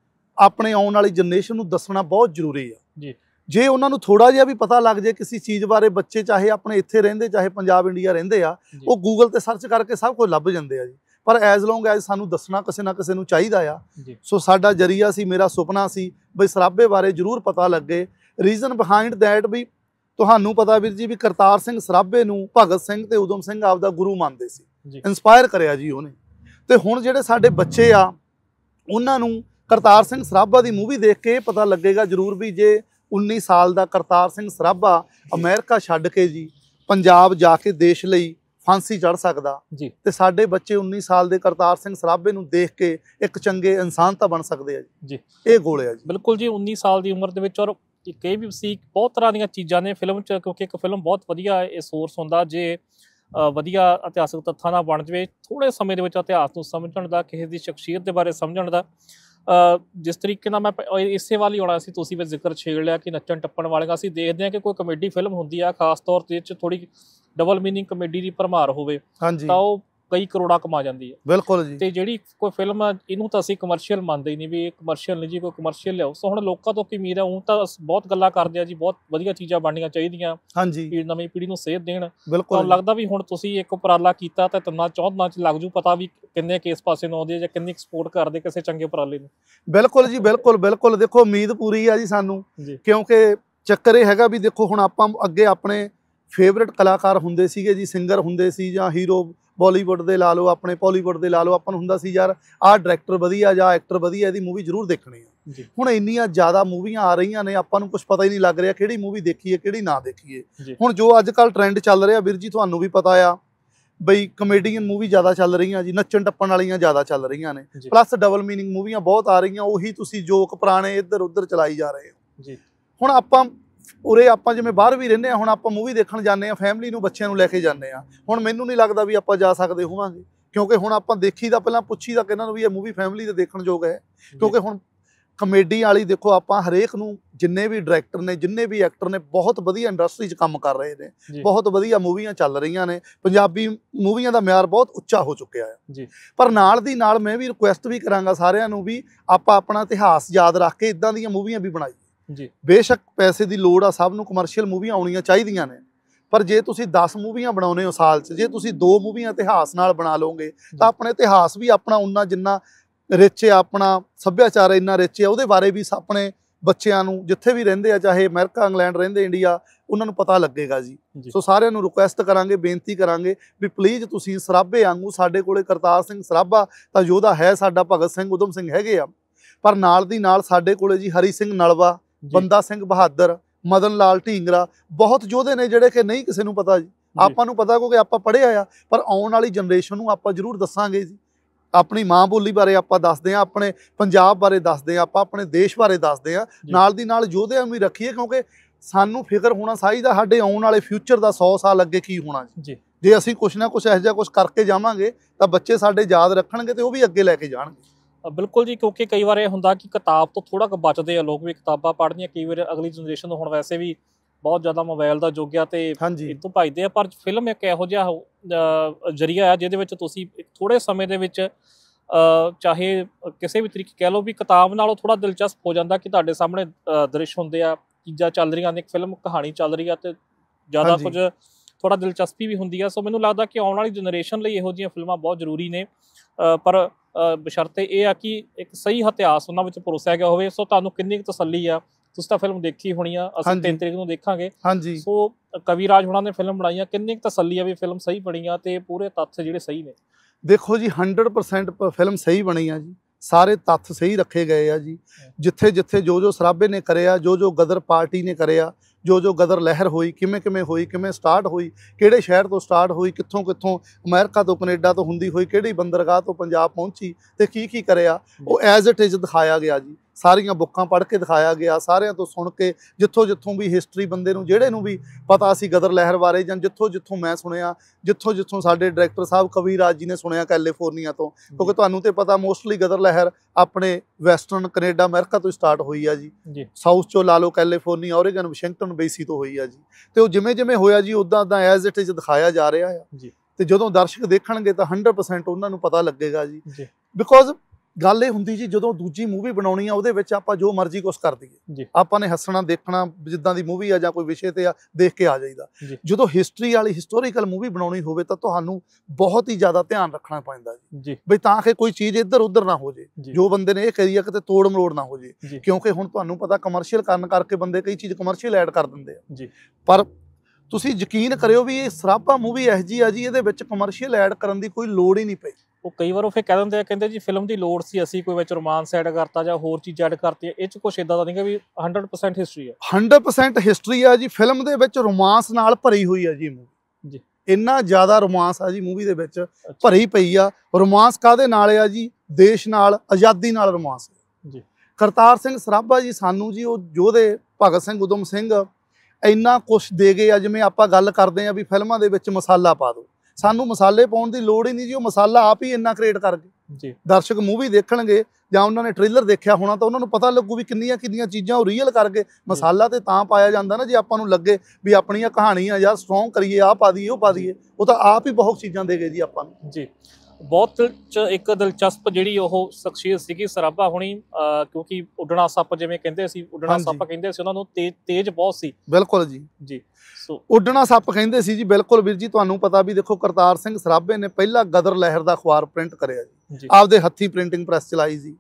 ਆਪਣੇ ਆਉਣ ਵਾਲੀ ਜਨਰੇਸ਼ਨ ਨੂੰ ਦੱਸਣਾ ਬਹੁਤ ਜ਼ਰੂਰੀ ਆ ਜੀ ਜੇ ਉਹਨਾਂ ਨੂੰ ਥੋੜਾ ਜਿਹਾ ਵੀ ਪਤਾ ਲੱਗ ਜੇ ਕਿਸੇ ਚੀਜ਼ ਬਾਰੇ ਬੱਚੇ ਚਾਹੇ ਆਪਣੇ ਇੱਥੇ ਰਹਿੰਦੇ ਚਾਹੇ ਪੰਜਾਬ ਇੰਡੀਆ ਰਹਿੰਦੇ ਆ ਉਹ ਗੂਗਲ ਤੇ ਸਰਚ ਕਰਕੇ ਸਭ ਕੁਝ ਲੱਭ ਜਾਂਦੇ ਆ ਜੀ ਪਰ ਐਜ਼ ਲੌਂਗ ਐਜ਼ ਸਾਨੂੰ ਦੱਸਣਾ ਕਿਸੇ ਨਾ ਕਿਸੇ ਨੂੰ ਚਾਹੀਦਾ ਆ ਸੋ ਸਾਡਾ ਜਰੀਆ ਸੀ ਮੇਰਾ ਸੁਪਨਾ ਸੀ ਬਈ ਸਰਾਬੇ ਬਾਰੇ ਜ਼ਰੂਰ ਪਤਾ ਲੱਗੇ ਰੀਜ਼ਨ ਬਿਹਾਈਂਡ ਥੈਟ ਵੀ ਤੁਹਾਨੂੰ ਪਤਾ ਵੀਰ ਜੀ ਵੀ ਕਰਤਾਰ ਸਿੰਘ ਸਰਾਭੇ ਨੂੰ ਭਗਤ ਸਿੰਘ ਤੇ ਉਦਮ ਸਿੰਘ ਆਪਦਾ ਗੁਰੂ ਮੰਨਦੇ ਸੀ ਇਨਸਪਾਇਰ ਕਰਿਆ ਜੀ ਉਹਨੇ ਤੇ ਹੁਣ ਜਿਹੜੇ ਸਾਡੇ ਬੱਚੇ ਆ ਉਹਨਾਂ ਨੂੰ ਕਰਤਾਰ ਸਿੰਘ ਸਰਾਭਾ ਦੀ ਮੂਵੀ ਦੇਖ ਕੇ ਪਤਾ ਲੱਗੇਗਾ ਜ਼ਰੂਰ ਵੀ ਜੇ 19 ਸਾਲ ਦਾ ਕਰਤਾਰ ਸਿੰਘ ਸਰਾਭਾ ਅਮਰੀਕਾ ਛੱਡ ਕੇ ਜੀ ਪੰਜਾਬ ਜਾ ਕੇ ਦੇਸ਼ ਲਈ ਫਾਂਸੀ ਚੜ ਸਕਦਾ ਤੇ ਸਾਡੇ ਬੱਚੇ 19 ਸਾਲ ਦੇ ਕਰਤਾਰ ਸਿੰਘ ਸਰਾਭੇ ਨੂੰ ਦੇਖ ਕੇ ਇੱਕ ਚੰਗੇ ਇਨਸਾਨ ਤਾਂ ਬਣ ਸਕਦੇ ਆ ਜੀ ਇਹ ਗੋਲ ਆ ਜੀ ਬਿਲਕੁਲ ਜੀ 19 ਸਾਲ ਦੀ ਉਮਰ ਦੇ ਵਿੱਚ ਔਰ ਇੱਕ ਇਹ ਵੀ ਸੀ ਬਹੁਤ ਤਰ੍ਹਾਂ ਦੀਆਂ ਚੀਜ਼ਾਂ ਨੇ ਫਿਲਮ 'ਚ ਕਿਉਂਕਿ ਇੱਕ ਫਿਲਮ ਬਹੁਤ ਵਧੀਆ ਇਹ ਸੋਰਸ ਹੁੰਦਾ ਜੇ ਵਧੀਆ ਇਤਿਹਾਸਕ ਤੱਥਾਂ ਨਾਲ ਬਣ ਜਵੇ ਥੋੜੇ ਸਮੇਂ ਦੇ ਵਿੱਚ ਇਤਿਹਾਸ ਨੂੰ ਸਮਝਣ ਦਾ ਕਿਸੇ ਦੀ ਸ਼ਖਸੀਅਤ ਦੇ ਬਾਰੇ ਸਮਝਣ ਦਾ ਜਿਸ ਤਰੀਕੇ ਨਾਲ ਮੈਂ ਇਸੇ ਵਾਲੀ ਹੋਣਾ ਸੀ ਤੁਸੀਂ ਵੀ ਜ਼ਿਕਰ ਛੇੜ ਲਿਆ ਕਿ ਨੱਚਣ ਟੱਪਣ ਵਾਲੇ ਅਸੀਂ ਦੇਖਦੇ ਹਾਂ ਕਿ ਕੋਈ ਕਮੇਡੀ ਫਿਲਮ ਹੁੰਦੀ ਆ ਖਾਸ ਤੌਰ ਤੇ ਚ ਥੋੜੀ ਡਬਲ ਮੀਨਿੰਗ ਕਮੇਡੀ ਦੀ ਪਰਮਾਰ ਹੋਵੇ ਤਾਂ ਉਹ ਕਈ ਕਰੋੜਾ ਕਮਾ ਜਾਂਦੀ ਹੈ ਬਿਲਕੁਲ ਜੀ ਤੇ ਜਿਹੜੀ ਕੋਈ ਫਿਲਮ ਇਹਨੂੰ ਤਾਂ ਅਸੀਂ ਕਮਰਸ਼ੀਅਲ ਮੰਨਦੇ ਹੀ ਨਹੀਂ ਵੀ ਇਹ ਕਮਰਸ਼ੀਅਲ ਨਹੀਂ ਜੀ ਕੋਈ ਕਮਰਸ਼ੀਅਲ ਲਿਆਓ ਸੋ ਹੁਣ ਲੋਕਾਂ ਤੋਂ ਕੀ ਉਮੀਦ ਹੈ ਉਹ ਤਾਂ ਬਹੁਤ ਗੱਲਾਂ ਕਰਦੇ ਆ ਜੀ ਬਹੁਤ ਵਧੀਆ ਚੀਜ਼ਾਂ ਬਣਨੀਆਂ ਚਾਹੀਦੀਆਂ ਹਾਂਜੀ ਪੀੜ ਨਵੀਂ ਪੀੜੀ ਨੂੰ ਸੇਧ ਦੇਣ ਤਾਂ ਲੱਗਦਾ ਵੀ ਹੁਣ ਤੁਸੀਂ ਇੱਕ ਉਪਰਾਲਾ ਕੀਤਾ ਤਾਂ ਤੰਨਾ ਚੌਧਨਾ ਚ ਲੱਗ ਜੂ ਪਤਾ ਵੀ ਕਿੰਨੇ ਕੇਸ ਪਾਸੇ ਨੂੰ ਆਉਂਦੇ ਜਾਂ ਕਿੰਨੀ ਸਪੋਰਟ ਕਰਦੇ ਕਿਸੇ ਚੰਗੇ ਉਪਰਾਲੇ ਨੂੰ ਬਿਲਕੁਲ ਜੀ ਬਿਲਕੁਲ ਬਿਲਕੁਲ ਦੇਖੋ ਉਮੀਦ ਪੂਰੀ ਆ ਜੀ ਸਾਨੂੰ ਕਿਉਂਕਿ ਚੱਕਰ ਇਹ ਹੈਗਾ ਵੀ ਦੇਖੋ ਹੁਣ ਆਪਾਂ ਅੱਗੇ ਆਪਣੇ ਫੇਵਰਿਟ ਕਲਾਕਾਰ ਹੁੰਦੇ ਸੀਗੇ ਜੀ ਸਿੰਗਰ ਹੁੰਦੇ ਸੀ ਜਾਂ ਹੀਰੋ ਬਾਲੀਵੁੱਡ ਦੇ ਲਾ ਲਓ ਆਪਣੇ ਪਾਲੀਵੁੱਡ ਦੇ ਲਾ ਲਓ ਆਪਾਂ ਨੂੰ ਹੁੰਦਾ ਸੀ ਯਾਰ ਆਹ ਡਾਇਰੈਕਟਰ ਵਧੀਆ ਜਾਂ ਐਕਟਰ ਵਧੀਆ ਇਹਦੀ ਮੂਵੀ ਜ਼ਰੂਰ ਦੇਖਣੀ ਆ ਹੁਣ ਇੰਨੀਆਂ ਜ਼ਿਆਦਾ ਮੂਵੀਆਂ ਆ ਰਹੀਆਂ ਨੇ ਆਪਾਂ ਨੂੰ ਕੁਝ ਪਤਾ ਹੀ ਨਹੀਂ ਲੱਗ ਰਿਹਾ ਕਿਹੜੀ ਮੂਵੀ ਦੇਖੀਏ ਕਿਹੜੀ ਨਾ ਦੇਖੀਏ ਹੁਣ ਜੋ ਅੱਜ ਕੱਲ ਟ੍ਰੈਂਡ ਚੱਲ ਰਿਹਾ ਵੀਰ ਜੀ ਤੁਹਾਨੂੰ ਵੀ ਪਤਾ ਆ ਬਈ ਕਮੇਡੀਅਨ ਮੂਵੀ ਜ਼ਿਆਦਾ ਚੱਲ ਰਹੀਆਂ ਜੀ ਨੱਚਣ ਟੱਪਣ ਵਾਲੀਆਂ ਜ਼ਿਆਦਾ ਚੱਲ ਰਹੀਆਂ ਨੇ ਪਲੱਸ ਡਬਲ ਮੀਨਿੰਗ ਮੂਵੀਆਂ ਬਹੁਤ ਆ ਰਹੀਆਂ ਉਹੀ ਤੁਸੀਂ ਜੋਕ ਪੁਰਾਣੇ ਇੱਧਰ ਉੱਧਰ ਚਲਾਈ ਜਾ ਰਹੇ ਹੋ ਜੀ ਹੁਣ ਆਪਾਂ ਉਰੇ ਆਪਾਂ ਜਿਵੇਂ ਬਾਹਰ ਵੀ ਰਹਿੰਦੇ ਆ ਹੁਣ ਆਪਾਂ ਮੂਵੀ ਦੇਖਣ ਜਾਂਦੇ ਆ ਫੈਮਿਲੀ ਨੂੰ ਬੱਚਿਆਂ ਨੂੰ ਲੈ ਕੇ ਜਾਂਦੇ ਆ ਹੁਣ ਮੈਨੂੰ ਨਹੀਂ ਲੱਗਦਾ ਵੀ ਆਪਾਂ ਜਾ ਸਕਦੇ ਹੋਵਾਂਗੇ ਕਿਉਂਕਿ ਹੁਣ ਆਪਾਂ ਦੇਖੀ ਦਾ ਪਹਿਲਾਂ ਪੁੱਛੀ ਦਾ ਕਿਹਨਾਂ ਨੂੰ ਵੀ ਇਹ ਮੂਵੀ ਫੈਮਿਲੀ ਦੇ ਦੇਖਣ ਯੋਗ ਹੈ ਕਿਉਂਕਿ ਹੁਣ ਕਮੇਡੀ ਵਾਲੀ ਦੇਖੋ ਆਪਾਂ ਹਰੇਕ ਨੂੰ ਜਿੰਨੇ ਵੀ ਡਾਇਰੈਕਟਰ ਨੇ ਜਿੰਨੇ ਵੀ ਐਕਟਰ ਨੇ ਬਹੁਤ ਵਧੀਆ ਇੰਡਸਟਰੀ 'ਚ ਕੰਮ ਕਰ ਰਹੇ ਨੇ ਬਹੁਤ ਵਧੀਆ ਮੂਵੀਆਂ ਚੱਲ ਰਹੀਆਂ ਨੇ ਪੰਜਾਬੀ ਮੂਵੀਆਂ ਦਾ ਮਿਆਰ ਬਹੁਤ ਉੱਚਾ ਹੋ ਚੁੱਕਿਆ ਹੈ ਪਰ ਨਾਲ ਦੀ ਨਾਲ ਮੈਂ ਵੀ ਰਿਕੁਐਸਟ ਵੀ ਕਰਾਂਗਾ ਸਾਰਿਆਂ ਨੂੰ ਵੀ ਆਪਾਂ ਆਪਣਾ ਇਤਿਹਾਸ ਯਾਦ ਰੱਖ ਕੇ ਇਦਾਂ ਦੀਆਂ ਮੂਵੀਆਂ ਵੀ ਬਣਾਈ ਜੀ ਬੇਸ਼ੱਕ ਪੈਸੇ ਦੀ ਲੋੜ ਆ ਸਭ ਨੂੰ ਕਮਰਸ਼ੀਅਲ ਮੂਵੀਆਂ ਆਉਣੀਆਂ ਚਾਹੀਦੀਆਂ ਨੇ ਪਰ ਜੇ ਤੁਸੀਂ 10 ਮੂਵੀਆਂ ਬਣਾਉਨੇ ਹੋ ਸਾਲ 'ਚ ਜੇ ਤੁਸੀਂ ਦੋ ਮੂਵੀਆਂ ਇਤਿਹਾਸ ਨਾਲ ਬਣਾ ਲਓਗੇ ਤਾਂ ਆਪਣੇ ਇਤਿਹਾਸ ਵੀ ਆਪਣਾ ਉਨਾ ਜਿੰਨਾ ਰਿਚ ਹੈ ਆਪਣਾ ਸੱਭਿਆਚਾਰ ਇੰਨਾ ਰਿਚ ਹੈ ਉਹਦੇ ਬਾਰੇ ਵੀ ਆਪਣੇ ਬੱਚਿਆਂ ਨੂੰ ਜਿੱਥੇ ਵੀ ਰਹਿੰਦੇ ਆ ਚਾਹੇ ਅਮਰੀਕਾ ਇੰਗਲੈਂਡ ਰਹਿੰਦੇ ਇੰਡੀਆ ਉਹਨਾਂ ਨੂੰ ਪਤਾ ਲੱਗੇਗਾ ਜੀ ਸੋ ਸਾਰਿਆਂ ਨੂੰ ਰਿਕੁਐਸਟ ਕਰਾਂਗੇ ਬੇਨਤੀ ਕਰਾਂਗੇ ਵੀ ਪਲੀਜ਼ ਤੁਸੀਂ ਸਰਾਭੇ ਵਾਂਗੂ ਸਾਡੇ ਕੋਲੇ ਕਰਤਾਰ ਸਿੰਘ ਸਰਾਭਾ ਤਾਂ ਯੋਧਾ ਹੈ ਸਾਡਾ ਭਗਤ ਸਿੰਘ ਉਦਮ ਸਿੰਘ ਹੈਗੇ ਆ ਪਰ ਨਾਲ ਦੀ ਨਾਲ ਸਾਡੇ ਕੋਲੇ ਜੀ ਹਰੀ ਸਿੰਘ ਨਲਵਾ ਬੰਦਾ ਸਿੰਘ ਬਹਾਦਰ ਮਦਨ ਲਾਲ ਢੀਂਗਰਾ ਬਹੁਤ ਯੋਧੇ ਨੇ ਜਿਹੜੇ ਕਿ ਨਹੀਂ ਕਿਸੇ ਨੂੰ ਪਤਾ ਜੀ ਆਪਾਂ ਨੂੰ ਪਤਾ ਕਿਉਂਕਿ ਆਪਾਂ ਪੜ੍ਹੇ ਆ ਪਰ ਆਉਣ ਵਾਲੀ ਜਨਰੇਸ਼ਨ ਨੂੰ ਆਪਾਂ ਜ਼ਰੂਰ ਦੱਸਾਂਗੇ ਜੀ ਆਪਣੀ ਮਾਂ ਬੋਲੀ ਬਾਰੇ ਆਪਾਂ ਦੱਸਦੇ ਆ ਆਪਣੇ ਪੰਜਾਬ ਬਾਰੇ ਦੱਸਦੇ ਆ ਆਪਾਂ ਆਪਣੇ ਦੇਸ਼ ਬਾਰੇ ਦੱਸਦੇ ਆ ਨਾਲ ਦੀ ਨਾਲ ਯੋਧਿਆਂ ਨੂੰ ਵੀ ਰੱਖੀਏ ਕਿਉਂਕਿ ਸਾਨੂੰ ਫਿਕਰ ਹੋਣਾ ਚਾਹੀਦਾ ਸਾਡੇ ਆਉਣ ਵਾਲੇ ਫਿਊਚਰ ਦਾ 100 ਸਾਲ ਅੱਗੇ ਕੀ ਹੋਣਾ ਜੀ ਜੇ ਅਸੀਂ ਕੁਛ ਨਾ ਕੁਛ ਇਹੋ ਜਿਹਾ ਕੁਛ ਕਰਕੇ ਜਾਵਾਂਗੇ ਤਾਂ ਬੱਚੇ ਸਾਡੇ ਯਾਦ ਰੱਖਣਗੇ ਤੇ ਉਹ ਵੀ ਅੱਗੇ ਲੈ ਕੇ ਜਾਣਗੇ ਬਿਲਕੁਲ ਜੀ ਕਿਉਂਕਿ ਕਈ ਵਾਰ ਇਹ ਹੁੰਦਾ ਕਿ ਕਿਤਾਬ ਤੋਂ ਥੋੜਾ ਕੁ ਬਚਦੇ ਆ ਲੋਕ ਵੀ ਕਿਤਾਬਾਂ ਪੜ੍ਹਦੀਆਂ ਕਈ ਵਾਰ ਅਗਲੀ ਜਨਰੇਸ਼ਨ ਹੁਣ ਵੈਸੇ ਵੀ ਬਹੁਤ ਜ਼ਿਆਦਾ ਮੋਬਾਈਲ ਦਾ ਯੁੱਗ ਆ ਤੇ ਇਹ ਤੋਂ ਭਜਦੇ ਆ ਪਰ ਫਿਲਮ ਇੱਕ ਇਹੋ ਜਿਹਾ ਜਰੀਆ ਆ ਜਿਹਦੇ ਵਿੱਚ ਤੁਸੀਂ ਥੋੜੇ ਸਮੇਂ ਦੇ ਵਿੱਚ ਚਾਹੇ ਕਿਸੇ ਵੀ ਤਰੀਕੇ ਕਹਿ ਲਓ ਵੀ ਕਿਤਾਬ ਨਾਲੋਂ ਥੋੜਾ ਦਿਲਚਸਪ ਹੋ ਜਾਂਦਾ ਕਿ ਤੁਹਾਡੇ ਸਾਹਮਣੇ ਦ੍ਰਿਸ਼ ਹੁੰਦੇ ਆ ਚੀਜ਼ਾਂ ਚੱਲ ਰਹੀਆਂ ਨੇ ਇੱਕ ਫਿਲਮ ਕਹਾਣੀ ਚੱਲ ਰਹੀ ਆ ਤੇ ਜ਼ਿਆਦਾ ਕੁਝ ਥੋੜਾ ਦਿਲਚਸਪੀ ਵੀ ਹੁੰਦੀ ਆ ਸੋ ਮੈਨੂੰ ਲੱਗਦਾ ਕਿ ਆਉਣ ਵਾਲੀ ਜਨਰੇਸ਼ਨ ਲਈ ਇਹੋ ਜਿਹੀਆਂ ਫਿਲਮਾਂ ਬਹੁਤ ਜ਼ਰੂਰੀ ਨੇ ਪਰ ਬਸ਼ਰਤੇ ਇਹ ਆ ਕਿ ਇੱਕ ਸਹੀ ਇਤਿਹਾਸ ਉਹਨਾਂ ਵਿੱਚ ਪਰੋਸਿਆ ਗਿਆ ਹੋਵੇ ਸੋ ਤੁਹਾਨੂੰ ਕਿੰਨੀ ਕੁ ਤਸੱਲੀ ਆ ਤੁਸੀਂ ਤਾਂ ਫਿਲਮ ਦੇਖੀ ਹੋਣੀ ਆ ਅਸੀਂ 3 ਤਰੀਕ ਨੂੰ ਦੇਖਾਂਗੇ ਹਾਂਜੀ ਸੋ ਕਵੀਰਾਜ ਹੁਣਾਂ ਨੇ ਫਿਲਮ ਬਣਾਈਆਂ ਕਿੰਨੀ ਕੁ ਤਸੱਲੀ ਆ ਵੀ ਫਿਲਮ ਸਹੀ ਬਣੀ ਆ ਤੇ ਪੂਰੇ ਤੱਥ ਜਿਹੜੇ ਸਹੀ ਨੇ ਦੇਖੋ ਜੀ 100% ਫਿਲਮ ਸਹੀ ਬਣੀ ਆ ਜੀ ਸਾਰੇ ਤੱਥ ਸਹੀ ਰੱਖੇ ਗਏ ਆ ਜੀ ਜਿੱਥੇ ਜਿੱਥੇ ਜੋ ਜੋ ਸਰਾਬੇ ਨੇ ਕਰਿਆ ਜੋ ਜੋ ਗਦਰ ਪਾਰਟੀ ਨੇ ਕਰਿਆ ਜੋ ਜੋ ਗਦਰ ਲਹਿਰ ਹੋਈ ਕਿਵੇਂ ਕਿਵੇਂ ਹੋਈ ਕਿਵੇਂ ਸਟਾਰਟ ਹੋਈ ਕਿਹੜੇ ਸ਼ਹਿਰ ਤੋਂ ਸਟਾਰਟ ਹੋਈ ਕਿੱਥੋਂ ਕਿੱਥੋਂ ਅਮਰੀਕਾ ਤੋਂ ਕੈਨੇਡਾ ਤੋਂ ਹੁੰਦੀ ਹੋਈ ਕਿਹੜੀ ਬੰਦਰਗਾਹ ਤੋਂ ਪੰਜਾਬ ਪਹੁੰਚੀ ਤੇ ਕੀ ਕੀ ਕਰਿਆ ਉਹ ਐਜ਼ ਇਟ ਇਜ਼ ਦਿਖਾਇਆ ਗਿਆ ਜੀ ਸਾਰੀਆਂ ਬੁੱਕਾਂ ਪੜ੍ਹ ਕੇ ਦਿਖਾਇਆ ਗਿਆ ਸਾਰਿਆਂ ਤੋਂ ਸੁਣ ਕੇ ਜਿੱਥੋਂ ਜਿੱਥੋਂ ਵੀ ਹਿਸਟਰੀ ਬੰਦੇ ਨੂੰ ਜਿਹੜੇ ਨੂੰ ਵੀ ਪਤਾ ਸੀ ਗਦਰ ਲਹਿਰ ਬਾਰੇ ਜਾਂ ਜਿੱਥੋਂ ਜਿੱਥੋਂ ਮੈਂ ਸੁਣਿਆ ਜਿੱਥੋਂ ਜਿੱਥੋਂ ਸਾਡੇ ਡਾਇਰੈਕਟਰ ਸਾਹਿਬ ਕਵੀ ਰਾਜ ਜੀ ਨੇ ਸੁਣਿਆ ਕੈਲੀਫੋਰਨੀਆ ਤੋਂ ਕਿਉਂਕਿ ਤੁਹਾਨੂੰ ਤੇ ਪਤਾ ਮੋਸਟਲੀ ਗਦਰ ਲਹਿਰ ਆਪਣੇ ਵੈਸਟਰਨ ਕੈਨੇਡਾ ਅਮਰੀਕਾ ਤੋਂ ਸਟਾਰਟ ਹੋਈ ਆ ਜੀ ਸਾਊਥ ਚੋਂ ਲਾ ਲਓ ਕੈਲੀਫੋਰਨੀਆ ਓਰੇਗਨ ਵਾਸ਼ਿੰਗਟਨ ਬੇਸੀ ਤੋਂ ਹੋਈ ਆ ਜੀ ਤੇ ਉਹ ਜਿਵੇਂ ਜਿਵੇਂ ਹੋਇਆ ਜੀ ਉਦਾਂ ਉਦਾਂ ਐਜ਼ ਇਟ ਇਜ਼ ਦਿਖਾਇਆ ਜਾ ਰਿਹਾ ਆ ਜੀ ਤੇ ਜਦੋਂ ਦਰਸ਼ਕ ਦੇਖਣਗੇ ਤਾਂ 100% ਉਹਨਾਂ ਨੂੰ ਪਤਾ ਲੱਗੇਗਾ ਜੀ ਬਿਕੋਜ਼ ਗੱਲ ਇਹ ਹੁੰਦੀ ਜੀ ਜਦੋਂ ਦੂਜੀ ਮੂਵੀ ਬਣਾਉਣੀ ਆ ਉਹਦੇ ਵਿੱਚ ਆਪਾਂ ਜੋ ਮਰਜ਼ੀ ਕੁਝ ਕਰ ਦਈਏ ਆਪਾਂ ਨੇ ਹੱਸਣਾ ਦੇਖਣਾ ਜਿੱਦਾਂ ਦੀ ਮੂਵੀ ਆ ਜਾਂ ਕੋਈ ਵਿਸ਼ੇ ਤੇ ਆ ਦੇਖ ਕੇ ਆ ਜਾਈਦਾ ਜਦੋਂ ਹਿਸਟਰੀ ਵਾਲੀ ਹਿਸਟੋਰੀਕਲ ਮੂਵੀ ਬਣਾਉਣੀ ਹੋਵੇ ਤਾਂ ਤੁਹਾਨੂੰ ਬਹੁਤ ਹੀ ਜ਼ਿਆਦਾ ਧਿਆਨ ਰੱਖਣਾ ਪੈਂਦਾ ਜੀ ਬਈ ਤਾਂ ਕਿ ਕੋਈ ਚੀਜ਼ ਇੱਧਰ ਉੱਧਰ ਨਾ ਹੋ ਜੇ ਜੋ ਬੰਦੇ ਨੇ ਇਹ ਕਰੀ ਆ ਕਿਤੇ ਤੋੜ ਮਰੋੜ ਨਾ ਹੋ ਜੇ ਕਿਉਂਕਿ ਹੁਣ ਤੁਹਾਨੂੰ ਪਤਾ ਕਮਰਸ਼ੀਅਲ ਕਰਨ ਕਰਕੇ ਬੰਦੇ ਕਈ ਚੀਜ਼ ਕਮਰਸ਼ੀਅਲ ਐਡ ਕਰ ਦਿੰਦੇ ਆ ਪਰ ਤੁਸੀਂ ਯਕੀਨ ਕਰਿਓ ਵੀ ਇਹ ਸਰਾਪਾ ਮੂਵੀ ਐਸਜੀ ਆ ਜੀ ਇਹਦੇ ਵਿੱਚ ਕਮਰਸ਼ੀਅਲ ਐਡ ਕਰਨ ਦੀ ਕੋਈ ਲੋੜ ਹੀ ਨਹੀਂ ਪਈ ਉਹ ਕਈ ਵਾਰ ਉਹ ਫੇਰ ਕਹਿ ਦਿੰਦੇ ਆ ਕਹਿੰਦੇ ਜੀ ਫਿਲਮ ਦੀ ਲੋੜ ਸੀ ਅਸੀਂ ਕੋਈ ਵਿੱਚ ਰੋਮਾਂਸ ਐਡ ਕਰਤਾ ਜਾਂ ਹੋਰ ਚੀਜ਼ ਐਡ ਕਰਤੀ ਇਹ ਚ ਕੁਝ ਇਦਾਂ ਦਾ ਨਹੀਂਗਾ ਵੀ 100% ਹਿਸਟਰੀ ਆ 100% ਹਿਸਟਰੀ ਆ ਜੀ ਫਿਲਮ ਦੇ ਵਿੱਚ ਰੋਮਾਂਸ ਨਾਲ ਭਰੀ ਹੋਈ ਆ ਜੀ ਮੂਵੀ ਜੀ ਇੰਨਾ ਜ਼ਿਆਦਾ ਰੋਮਾਂਸ ਆ ਜੀ ਮੂਵੀ ਦੇ ਵਿੱਚ ਭਰੀ ਪਈ ਆ ਰੋਮਾਂਸ ਕਾਦੇ ਨਾਲ ਆ ਜੀ ਦੇਸ਼ ਨਾਲ ਆਜ਼ਾਦੀ ਨਾਲ ਰੋਮਾਂਸ ਜੀ ਕਰਤਾਰ ਸਿੰਘ ਸਰਾਭਾ ਜੀ ਸਾਨੂੰ ਜੀ ਉਹ ਯੋਧੇ ਭਗਤ ਸਿੰਘ ਉਦਮ ਸਿੰਘ ਇੰਨਾ ਕੁਝ ਦੇ ਗਏ ਆ ਜਿਵੇਂ ਆਪਾਂ ਗੱਲ ਕਰਦੇ ਆ ਵੀ ਫਿਲਮਾਂ ਦੇ ਵਿੱਚ ਮਸਾਲਾ ਪਾ ਦੋ ਸਾਨੂੰ ਮਸਾਲੇ ਪਾਉਣ ਦੀ ਲੋੜ ਹੀ ਨਹੀਂ ਜੀ ਉਹ ਮਸਾਲਾ ਆਪ ਹੀ ਇੰਨਾ ਕ੍ਰੀਏਟ ਕਰ ਗਏ ਜੀ ਦਰਸ਼ਕ ਮੂਵੀ ਦੇਖਣਗੇ ਜਾਂ ਉਹਨਾਂ ਨੇ ਟ੍ਰੇਲਰ ਦੇਖਿਆ ਹੋਣਾ ਤਾਂ ਉਹਨਾਂ ਨੂੰ ਪਤਾ ਲੱਗੂ ਵੀ ਕਿੰਨੀਆਂ ਕਿੰਨੀਆਂ ਚੀਜ਼ਾਂ ਉਹ ਰੀਅਲ ਕਰਕੇ ਮਸਾਲਾ ਤੇ ਤਾਂ ਪਾਇਆ ਜਾਂਦਾ ਨਾ ਜੇ ਆਪਾਂ ਨੂੰ ਲੱਗੇ ਵੀ ਆਪਣੀਆਂ ਕਹਾਣੀਆਂ ਯਾਰ ਸਟਰੋਂਗ ਕਰੀਏ ਆ ਪਾ ਦਈਏ ਉਹ ਪਾ ਦਈਏ ਉਹ ਤਾਂ ਆਪ ਹੀ ਬਹੁਤ ਚੀਜ਼ਾਂ ਦੇ ਗਏ ਜੀ ਆਪਾਂ ਨੂੰ ਜੀ ਬਹੁਤ ਚ ਇੱਕ ਦਿਲਚਸਪ ਜਿਹੜੀ ਉਹ ਸ਼ਖਸੀਅਤ ਸੀਗੀ ਸਰਾਭਾ ਹੁਣੀ ਕਿਉਂਕਿ ਉਡਣਾ ਸੱਪ ਜਿਵੇਂ ਕਹਿੰਦੇ ਸੀ ਉਡਣਾ ਸੱਪ ਕਹਿੰਦੇ ਸੀ ਉਹਨਾਂ ਨੂੰ ਤੇਜ਼ ਬਹੁਤ ਸੀ ਬਿਲਕੁਲ ਜੀ ਜੀ ਸੋ ਉਡਣਾ ਸੱਪ ਕਹਿੰਦੇ ਸੀ ਜੀ ਬਿਲਕੁਲ ਵੀਰ ਜੀ ਤੁਹਾਨੂੰ ਪਤਾ ਵੀ ਦੇਖੋ ਕਰਤਾਰ ਸਿੰਘ ਸਰਾਭੇ ਨੇ ਪਹਿਲਾ ਗਦਰ ਲਹਿਰ ਦਾ ਅਖਬਾਰ ਪ੍ਰਿੰਟ ਕਰਿਆ ਜੀ ਆਪਦੇ ਹੱਥੀ ਪ੍ਰਿੰਟਿੰਗ ਪ੍ਰੈਸ ਚਲਾਈ ਸੀ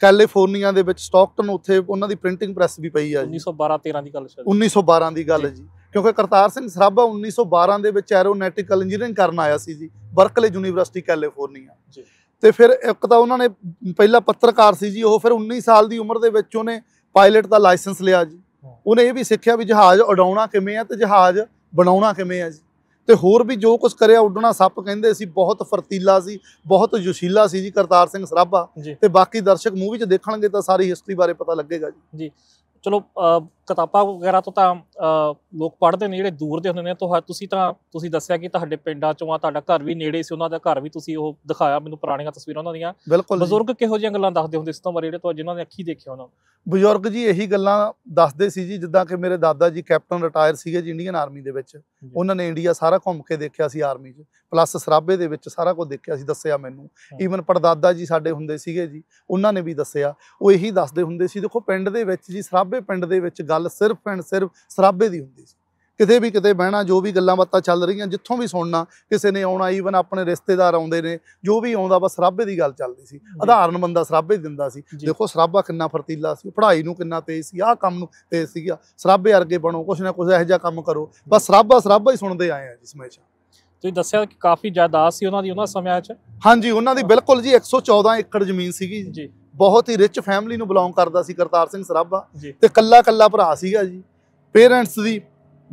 ਕੈਲੀਫੋਰਨੀਆ ਦੇ ਵਿੱਚ ਸਟਾਕਟਨ ਉੱਥੇ ਉਹਨਾਂ ਦੀ ਪ੍ਰਿੰਟਿੰਗ ਪ੍ਰੈਸ ਵੀ ਪਈ ਆ ਜੀ 1912 13 ਦੀ ਗੱਲ ਸ਼ਾਇਦ 1912 ਦੀ ਗੱਲ ਜੀ ਕਿਉਂਕਿ ਕਰਤਾਰ ਸਿੰਘ ਸਰਾਭਾ 1912 ਦੇ ਵਿੱਚ ਐਰੋਨੈਟਿਕਲ ਇੰਜੀਨੀਅਰਿੰਗ ਕਰਨ ਆਇਆ ਸੀ ਜੀ ਬਰਕਲੇ ਯੂਨੀਵਰਸਿਟੀ ਕੈਲੀਫੋਰਨੀਆ ਜੀ ਤੇ ਫਿਰ ਇੱਕ ਤਾਂ ਉਹਨਾਂ ਨੇ ਪਹਿਲਾ ਪੱਤਰਕਾਰ ਸੀ ਜੀ ਉਹ ਫਿਰ 19 ਸਾਲ ਦੀ ਉਮਰ ਦੇ ਵਿੱਚ ਉਹਨੇ ਪਾਇਲਟ ਦਾ ਲਾਇਸੈਂਸ ਲਿਆ ਜੀ ਉਹਨੇ ਇਹ ਵੀ ਸਿੱਖਿਆ ਵੀ ਜਹਾਜ਼ ਉਡਾਉਣਾ ਕਿਵੇਂ ਆ ਤੇ ਜਹਾਜ਼ ਬਣਾਉਣਾ ਕਿਵੇਂ ਆ ਜੀ ਤੇ ਹੋਰ ਵੀ ਜੋ ਕੁਝ ਕਰਿਆ ਉਡਣਾ ਸੱਪ ਕਹਿੰਦੇ ਸੀ ਬਹੁਤ ਫਰਤੀਲਾ ਸੀ ਬਹੁਤ ਜੋਸ਼ੀਲਾ ਸੀ ਜੀ ਕਰਤਾਰ ਸਿੰਘ ਸਰਾਭਾ ਤੇ ਬਾਕੀ ਦਰਸ਼ਕ ਮੂਵੀ 'ਚ ਦੇਖਣਗੇ ਤਾਂ ਸਾਰੀ ਹਿਸਟਰੀ ਬਾਰੇ ਪਤਾ ਲੱਗੇਗਾ ਜੀ ਜੀ ਚਲੋ ਕਿਤਾਬਾਂ ਵਗੈਰਾ ਤੋਂ ਤਾਂ ਲੋਕ ਪੜ੍ਹਦੇ ਨੇ ਜਿਹੜੇ ਦੂਰ ਦੇ ਹੁੰਦੇ ਨੇ ਤੁਹਾ ਤੁਸੀਂ ਤਾਂ ਤੁਸੀਂ ਦੱਸਿਆ ਕਿ ਤੁਹਾਡੇ ਪਿੰਡਾਂ ਚੋਂ ਆ ਤੁਹਾਡਾ ਘਰ ਵੀ ਨੇੜੇ ਸੀ ਉਹਨਾਂ ਦਾ ਘਰ ਵੀ ਤੁਸੀਂ ਉਹ ਦਿਖਾਇਆ ਮੈਨੂੰ ਪੁਰਾਣੀਆਂ ਤਸਵੀਰਾਂ ਉਹਨਾਂ ਦੀਆਂ ਬਜ਼ੁਰਗ ਕਿਹੋ ਜਿਹੀਆਂ ਗੱਲਾਂ ਦੱਸਦੇ ਹੁੰਦੇ ਸੀ ਤੋਂ ਬਾਰੇ ਜਿਹੜੇ ਤੋਂ ਜਿਨ੍ਹਾਂ ਨੇ ਅੱਖੀ ਦੇਖਿਆ ਉਹਨਾਂ ਬਜ਼ੁਰਗ ਜੀ ਇਹੀ ਗੱਲਾਂ ਦੱਸਦੇ ਸੀ ਜੀ ਜਿੱਦਾਂ ਕਿ ਮੇਰੇ ਦਾਦਾ ਜੀ ਕੈਪਟਨ ਰਿਟਾਇਰ ਸੀਗੇ ਜੀ ਇੰਡੀਅਨ ਆਰਮੀ ਦੇ ਵਿੱਚ ਉਹਨਾਂ ਨੇ ਇੰਡੀਆ ਸਾਰਾ ਘੁੰਮ ਕੇ ਦੇਖਿਆ ਸੀ ਆਰਮੀ 'ਚ ਪਲੱਸ ਸਰਾਬੇ ਦੇ ਵਿੱਚ ਸਾਰਾ ਕੁਝ ਦੇਖਿਆ ਸੀ ਦੱਸਿਆ ਮੈਨੂੰ ਈਵਨ ਪਰਦਾਦਾ ਜੀ ਸਾਡੇ ਹੁੰਦੇ ਸੀਗੇ ਜੀ ਉਹਨਾਂ ਨੇ ਵੀ ਦੱਸਿਆ ਉਹ ਇਹੀ ਦੱਸਦੇ ਹੁੰਦੇ ਸੀ ਦੇਖੋ ਪਿੰਡ ਦੇ ਵਿੱਚ ਜੀ ਸਰਾਬੇ ਪਿੰਡ ਦੇ ਵਿੱਚ ਗੱਲ ਸਿਰਫ ਐਂਡ ਸਿਰਫ ਸਰਾਬੇ ਦੀ ਹੁੰਦੀ ਸੀ ਕਿਤੇ ਵੀ ਕਿਤੇ ਬਹਿਣਾ ਜੋ ਵੀ ਗੱਲਾਂ ਬਾਤਾਂ ਚੱਲ ਰਹੀਆਂ ਜਿੱਥੋਂ ਵੀ ਸੁਣਨਾ ਕਿਸੇ ਨੇ ਆਉਣਾ ਈਵਨ ਆਪਣੇ ਰਿਸ਼ਤੇਦਾਰ ਆਉਂਦੇ ਨੇ ਜੋ ਵੀ ਆਉਂਦਾ ਬਸ ਸਰਾਬੇ ਦੀ ਗੱਲ ਚੱਲਦੀ ਸੀ ਆਧਾਰਨ ਬੰਦਾ ਸਰਾਬੇ ਦਿੰਦਾ ਸੀ ਦੇਖੋ ਸਰਾਬਾ ਕਿੰਨਾ ਫਰਤੀਲਾ ਸੀ ਪੜ੍ਹਾਈ ਨੂੰ ਕਿੰਨਾ ਤੇਜ਼ ਸੀ ਆਹ ਕੰਮ ਨੂੰ ਤੇਜ਼ ਸੀਗਾ ਸਰਾਬੇ ਅਰਗੇ ਬਣੋ ਕੁਛ ਨਾ ਕੁਛ ਇਹੋ ਜਿਹਾ ਕੰਮ ਕਰੋ ਬਸ ਸਰਾਬਾ ਸਰਾਬਾ ਹੀ ਸੁਣਦੇ ਆਏ ਆ ਜਿਸ ਹਮੇਸ਼ਾ ਤੁਸੀਂ ਦੱਸਿਆ ਕਿ ਕਾਫੀ ਜਾਇਦਾਦ ਸੀ ਉਹਨਾਂ ਦੀ ਉਹਨਾਂ ਸਮਿਆਂ 'ਚ ਹਾਂਜੀ ਉਹਨਾਂ ਦੀ ਬਿਲਕੁਲ ਜੀ 114 ਏਕੜ ਜ਼ਮੀਨ ਸੀਗੀ ਜੀ ਬਹੁਤ ਹੀ ਰਿਚ ਫੈਮਿਲੀ ਨੂੰ ਬਿਲੋਂਗ ਕਰਦਾ ਸੀ ਕਰਤਾਰ ਸਿੰਘ ਸਰਾਭਾ ਤੇ ਕੱਲਾ ਕੱਲਾ ਭਰਾ ਸੀਗਾ ਜੀ ਪੇਰੈਂਟਸ ਦੀ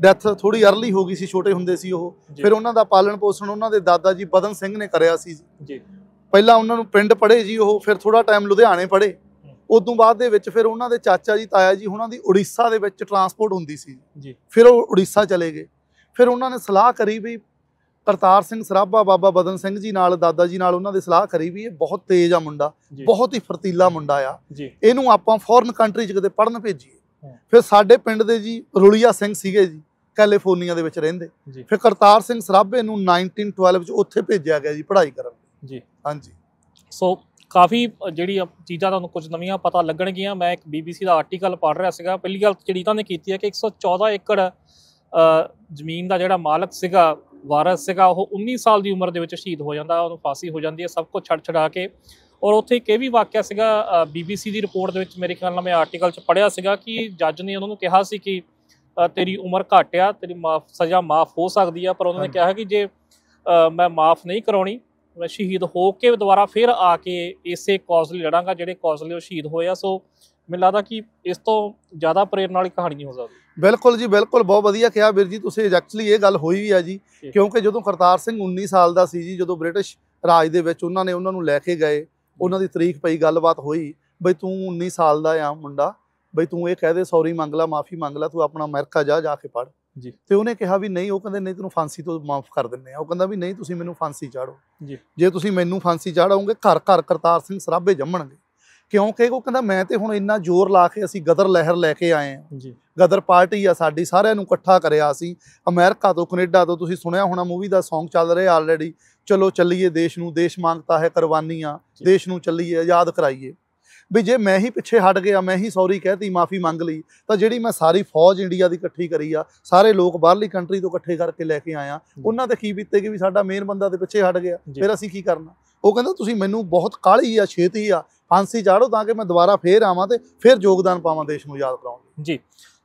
ਡੈਥ ਥੋੜੀ अर्ਲੀ ਹੋ ਗਈ ਸੀ ਛੋਟੇ ਹੁੰਦੇ ਸੀ ਉਹ ਫਿਰ ਉਹਨਾਂ ਦਾ ਪਾਲਣ ਪੋਸ਼ਣ ਉਹਨਾਂ ਦੇ ਦਾਦਾ ਜੀ ਬਦਨ ਸਿੰਘ ਨੇ ਕਰਿਆ ਸੀ ਜੀ ਪਹਿਲਾਂ ਉਹਨਾਂ ਨੂੰ ਪਿੰਡ ਪੜ੍ਹੇ ਜੀ ਉਹ ਫਿਰ ਥੋੜਾ ਟਾਈਮ ਲੁਧਿਆਣੇ ਪੜ੍ਹੇ ਤੋਂ ਬਾਅਦ ਦੇ ਵਿੱਚ ਫਿਰ ਉਹਨਾਂ ਦੇ ਚਾਚਾ ਜੀ ਤਾਇਆ ਜੀ ਉਹਨਾਂ ਦੀ ਉੜੀਸਾ ਦੇ ਵਿੱਚ ਟਰਾਂਸਪੋਰਟ ਹੁੰਦੀ ਸੀ ਜੀ ਫਿਰ ਉਹ ਉੜੀਸਾ ਚਲੇ ਗਏ ਫਿਰ ਉਹਨਾਂ ਨੇ ਸਲਾਹ ਕਰੀ ਵੀ ਕਰਤਾਰ ਸਿੰਘ ਸਰਾਭਾ ਬਾਬਾ ਬਦਨ ਸਿੰਘ ਜੀ ਨਾਲ ਦਾਦਾ ਜੀ ਨਾਲ ਉਹਨਾਂ ਦੇ ਸਲਾਹ ਕਰੀ ਵੀ ਇਹ ਬਹੁਤ ਤੇਜ਼ ਆ ਮੁੰਡਾ ਬਹੁਤ ਹੀ ਫਰਤੀਲਾ ਮੁੰਡਾ ਆ ਇਹਨੂੰ ਆਪਾਂ ਫੋਰਨ ਕੰਟਰੀ 'ਚ ਕਿਤੇ ਪੜਨ ਭੇਜੀਏ ਫਿਰ ਸਾਡੇ ਪਿੰਡ ਦੇ ਜੀ ਰੁਲੀਆ ਸਿੰਘ ਸੀਗੇ ਜੀ ਕੈਲੀਫੋਰਨੀਆ ਦੇ ਵਿੱਚ ਰਹਿੰਦੇ ਫਿਰ ਕਰਤਾਰ ਸਿੰਘ ਸਰਾਭੇ ਨੂੰ 1912 ਚ ਉੱਥੇ ਭੇਜਿਆ ਗਿਆ ਜੀ ਪੜ੍ਹਾਈ ਕਰਨ ਜੀ ਹਾਂਜੀ ਸੋ ਕਾਫੀ ਜਿਹੜੀ ਚੀਜ਼ਾਂ ਤੁਹਾਨੂੰ ਕੁਝ ਨਵੀਆਂ ਪਤਾ ਲੱਗਣਗੀਆਂ ਮੈਂ ਇੱਕ ਬੀਬੀਸੀ ਦਾ ਆਰਟੀਕਲ ਪੜ੍ਹ ਰਿਹਾ ਸੀਗਾ ਪਹਿਲੀ ਗੱਲ ਜਿਹੜੀ ਤਾਂ ਨੇ ਕੀਤੀ ਹੈ ਕਿ 114 ਏਕੜ ਜ਼ਮੀਨ ਦਾ ਜਿਹੜਾ ਮਾਲਕ ਸੀਗਾ ਵਾਰਸ ਸੀਗਾ ਉਹ 19 ਸਾਲ ਦੀ ਉਮਰ ਦੇ ਵਿੱਚ ਸ਼ਹੀਦ ਹੋ ਜਾਂਦਾ ਉਹਨੂੰ ਫਾਸੀ ਹੋ ਜਾਂਦੀ ਹੈ ਸਭ ਕੁਝ ਛੱਡ ਛੜਾ ਕੇ ਔਰ ਉੱਥੇ ਇੱਕ ਇਹ ਵੀ ਵਾਕਿਆ ਸੀਗਾ ਬੀਬੀਸੀ ਦੀ ਰਿਪੋਰਟ ਦੇ ਵਿੱਚ ਮੇਰੇ ਖਿਆਲ ਨਾਲ ਮੈਂ ਆਰਟੀਕਲ 'ਚ ਪੜਿਆ ਸੀਗਾ ਕਿ ਜੱਜ ਨੇ ਉਹਨਾਂ ਨੂੰ ਕਿਹਾ ਸੀ ਕਿ ਤੇਰੀ ਉਮਰ ਘਟਿਆ ਤੇਰੀ ਮਾਫ ਸਜ਼ਾ ਮਾਫ ਹੋ ਸਕਦੀ ਆ ਪਰ ਉਹਨਾਂ ਨੇ ਕਿਹਾ ਕਿ ਜੇ ਮੈਂ ਮਾਫ ਨਹੀਂ ਕਰਾਉਣੀ ਮੈਂ ਸ਼ਹੀਦ ਹੋ ਕੇ ਦੁਬਾਰਾ ਫਿਰ ਆ ਕੇ ਇਸੇ ਕੌਜ਼ ਲਈ ਲੜਾਂਗਾ ਜਿਹੜੇ ਕੌਜ਼ ਲਈ ਉਹ ਸ਼ਹੀਦ ਹੋਏ ਆ ਸੋ ਮੈਨੂੰ ਲੱਗਦਾ ਕਿ ਇਸ ਤੋਂ ਜ਼ਿਆਦਾ ਪ੍ਰੇਰਣਾ ਵਾਲੀ ਕਹਾਣੀ ਨਹੀਂ ਹੋ ਸਕਦੀ ਬਿਲਕੁਲ ਜੀ ਬਿਲਕੁਲ ਬਹੁਤ ਵਧੀਆ ਕਿਹਾ ਵੀਰ ਜੀ ਤੁਸੀਂ ਐਗਜ਼ੈਕਟਲੀ ਇਹ ਗੱਲ ਹੋਈ ਵੀ ਆ ਜੀ ਕਿਉਂਕਿ ਜਦੋਂ ਕਰਤਾਰ ਸਿੰਘ 19 ਸਾਲ ਦਾ ਸੀ ਜੀ ਜਦੋਂ ਬ੍ਰਿਟਿਸ਼ ਰਾਜ ਦੇ ਵਿੱਚ ਉਹਨਾਂ ਨੇ ਉਹਨਾਂ ਨੂੰ ਲੈ ਕੇ ਗਏ ਉਹਨਾਂ ਦੀ ਤਰੀਕ ਪਈ ਗੱਲਬਾਤ ਹੋਈ ਬਈ ਤੂੰ 19 ਸਾਲ ਦਾ ਆ ਮੁੰਡਾ ਬਈ ਤੂੰ ਇਹ ਕਹਿ ਦੇ ਸੌਰੀ ਮੰਗ ਲਾ ਮਾਫੀ ਮੰਗ ਲਾ ਤੂੰ ਆਪਣਾ ਅਮਰੀਕਾ ਜਾ ਜਾ ਕੇ ਪੜ ਜੀ ਤੇ ਉਹਨੇ ਕਿਹਾ ਵੀ ਨਹੀਂ ਉਹ ਕਹਿੰਦੇ ਨਹੀਂ ਤੈਨੂੰ ਫਾਂਸੀ ਤੋਂ ਮਾਫ ਕਰ ਦਿੰਨੇ ਆ ਉਹ ਕਹਿੰਦਾ ਵੀ ਨਹੀਂ ਤੁਸੀਂ ਮੈਨੂੰ ਫਾਂਸੀ ਚਾੜੋ ਜੀ ਜੇ ਤੁਸੀਂ ਮੈਨੂੰ ਫਾਂਸੀ ਚਾੜਾਉਂਗੇ ਘਰ ਘਰ ਕਰਤਾਰ ਸਿੰਘ ਸਰਾਬੇ ਜੰਮਣਗੇ ਕਿਉਂਕਿ ਉਹ ਕਹਿੰਦਾ ਮੈਂ ਤੇ ਹੁਣ ਇੰਨਾ ਜ਼ੋਰ ਲਾ ਕੇ ਅਸੀਂ ਗਦਰ ਲਹਿਰ ਲੈ ਕੇ ਆਏ ਆ ਜੀ ਗਦਰ ਪਾਰਟੀ ਆ ਸਾਡੀ ਸਾਰਿਆਂ ਨੂੰ ਇਕੱਠਾ ਕਰਿਆ ਸੀ ਅਮਰੀਕਾ ਤੋਂ ਕੈਨੇਡਾ ਤੋਂ ਤੁਸੀਂ ਸੁਣਿਆ ਹੋਣਾ ਮੂਵੀ ਦਾ Song ਚੱਲ ਰਿਹਾ ਆਲਰੇਡੀ ਚਲੋ ਚੱਲੀਏ ਦੇਸ਼ ਨੂੰ ਦੇਸ਼ ਮੰਗਤਾ ਹੈ ਕੁਰਬਾਨੀਆਂ ਦੇਸ਼ ਨੂੰ ਚੱਲੀਏ ਆਜ਼ਾਦ ਕਰਾਈਏ ਵੀ ਜੇ ਮੈਂ ਹੀ ਪਿੱਛੇ ਹਟ ਗਿਆ ਮੈਂ ਹੀ ਸੌਰੀ ਕਹਿਤੀ ਮਾਫੀ ਮੰਗ ਲਈ ਤਾਂ ਜਿਹੜੀ ਮੈਂ ਸਾਰੀ ਫੌਜ ਇੰਡੀਆ ਦੀ ਇਕੱਠੀ ਕਰੀ ਆ ਸਾਰੇ ਲੋਕ ਬਾਹਰਲੀ ਕੰਟਰੀ ਤੋਂ ਇਕੱਠੇ ਕਰਕੇ ਲੈ ਕੇ ਆਇਆ ਉਹਨਾਂ ਤੇ ਕੀ ਬੀਤੇਗੀ ਵੀ ਸਾਡਾ ਮੇਨ ਬੰਦਾ ਤੇ ਪਿੱਛੇ ਹਟ ਗਿਆ ਫਿਰ ਅਸੀਂ ਕੀ ਕਰਨਾ ਉਹ ਕਹਿੰਦਾ ਤੁਸੀਂ ਮੈਨੂੰ ਬਹੁਤ ਕਾਲੀ ਆ ਛੇਤੀ ਆ ਫਾਂਸੀ ਜਾੜੋ ਤਾਂ ਕਿ ਮੈਂ ਦੁਬਾਰਾ ਫੇਰ ਆਵਾਂ ਤੇ ਫੇਰ ਯੋਗਦਾਨ ਪਾਵਾਂ ਦੇਸ਼ ਨੂੰ ਯਾਦ ਕਰਾਉਣ ਜੀ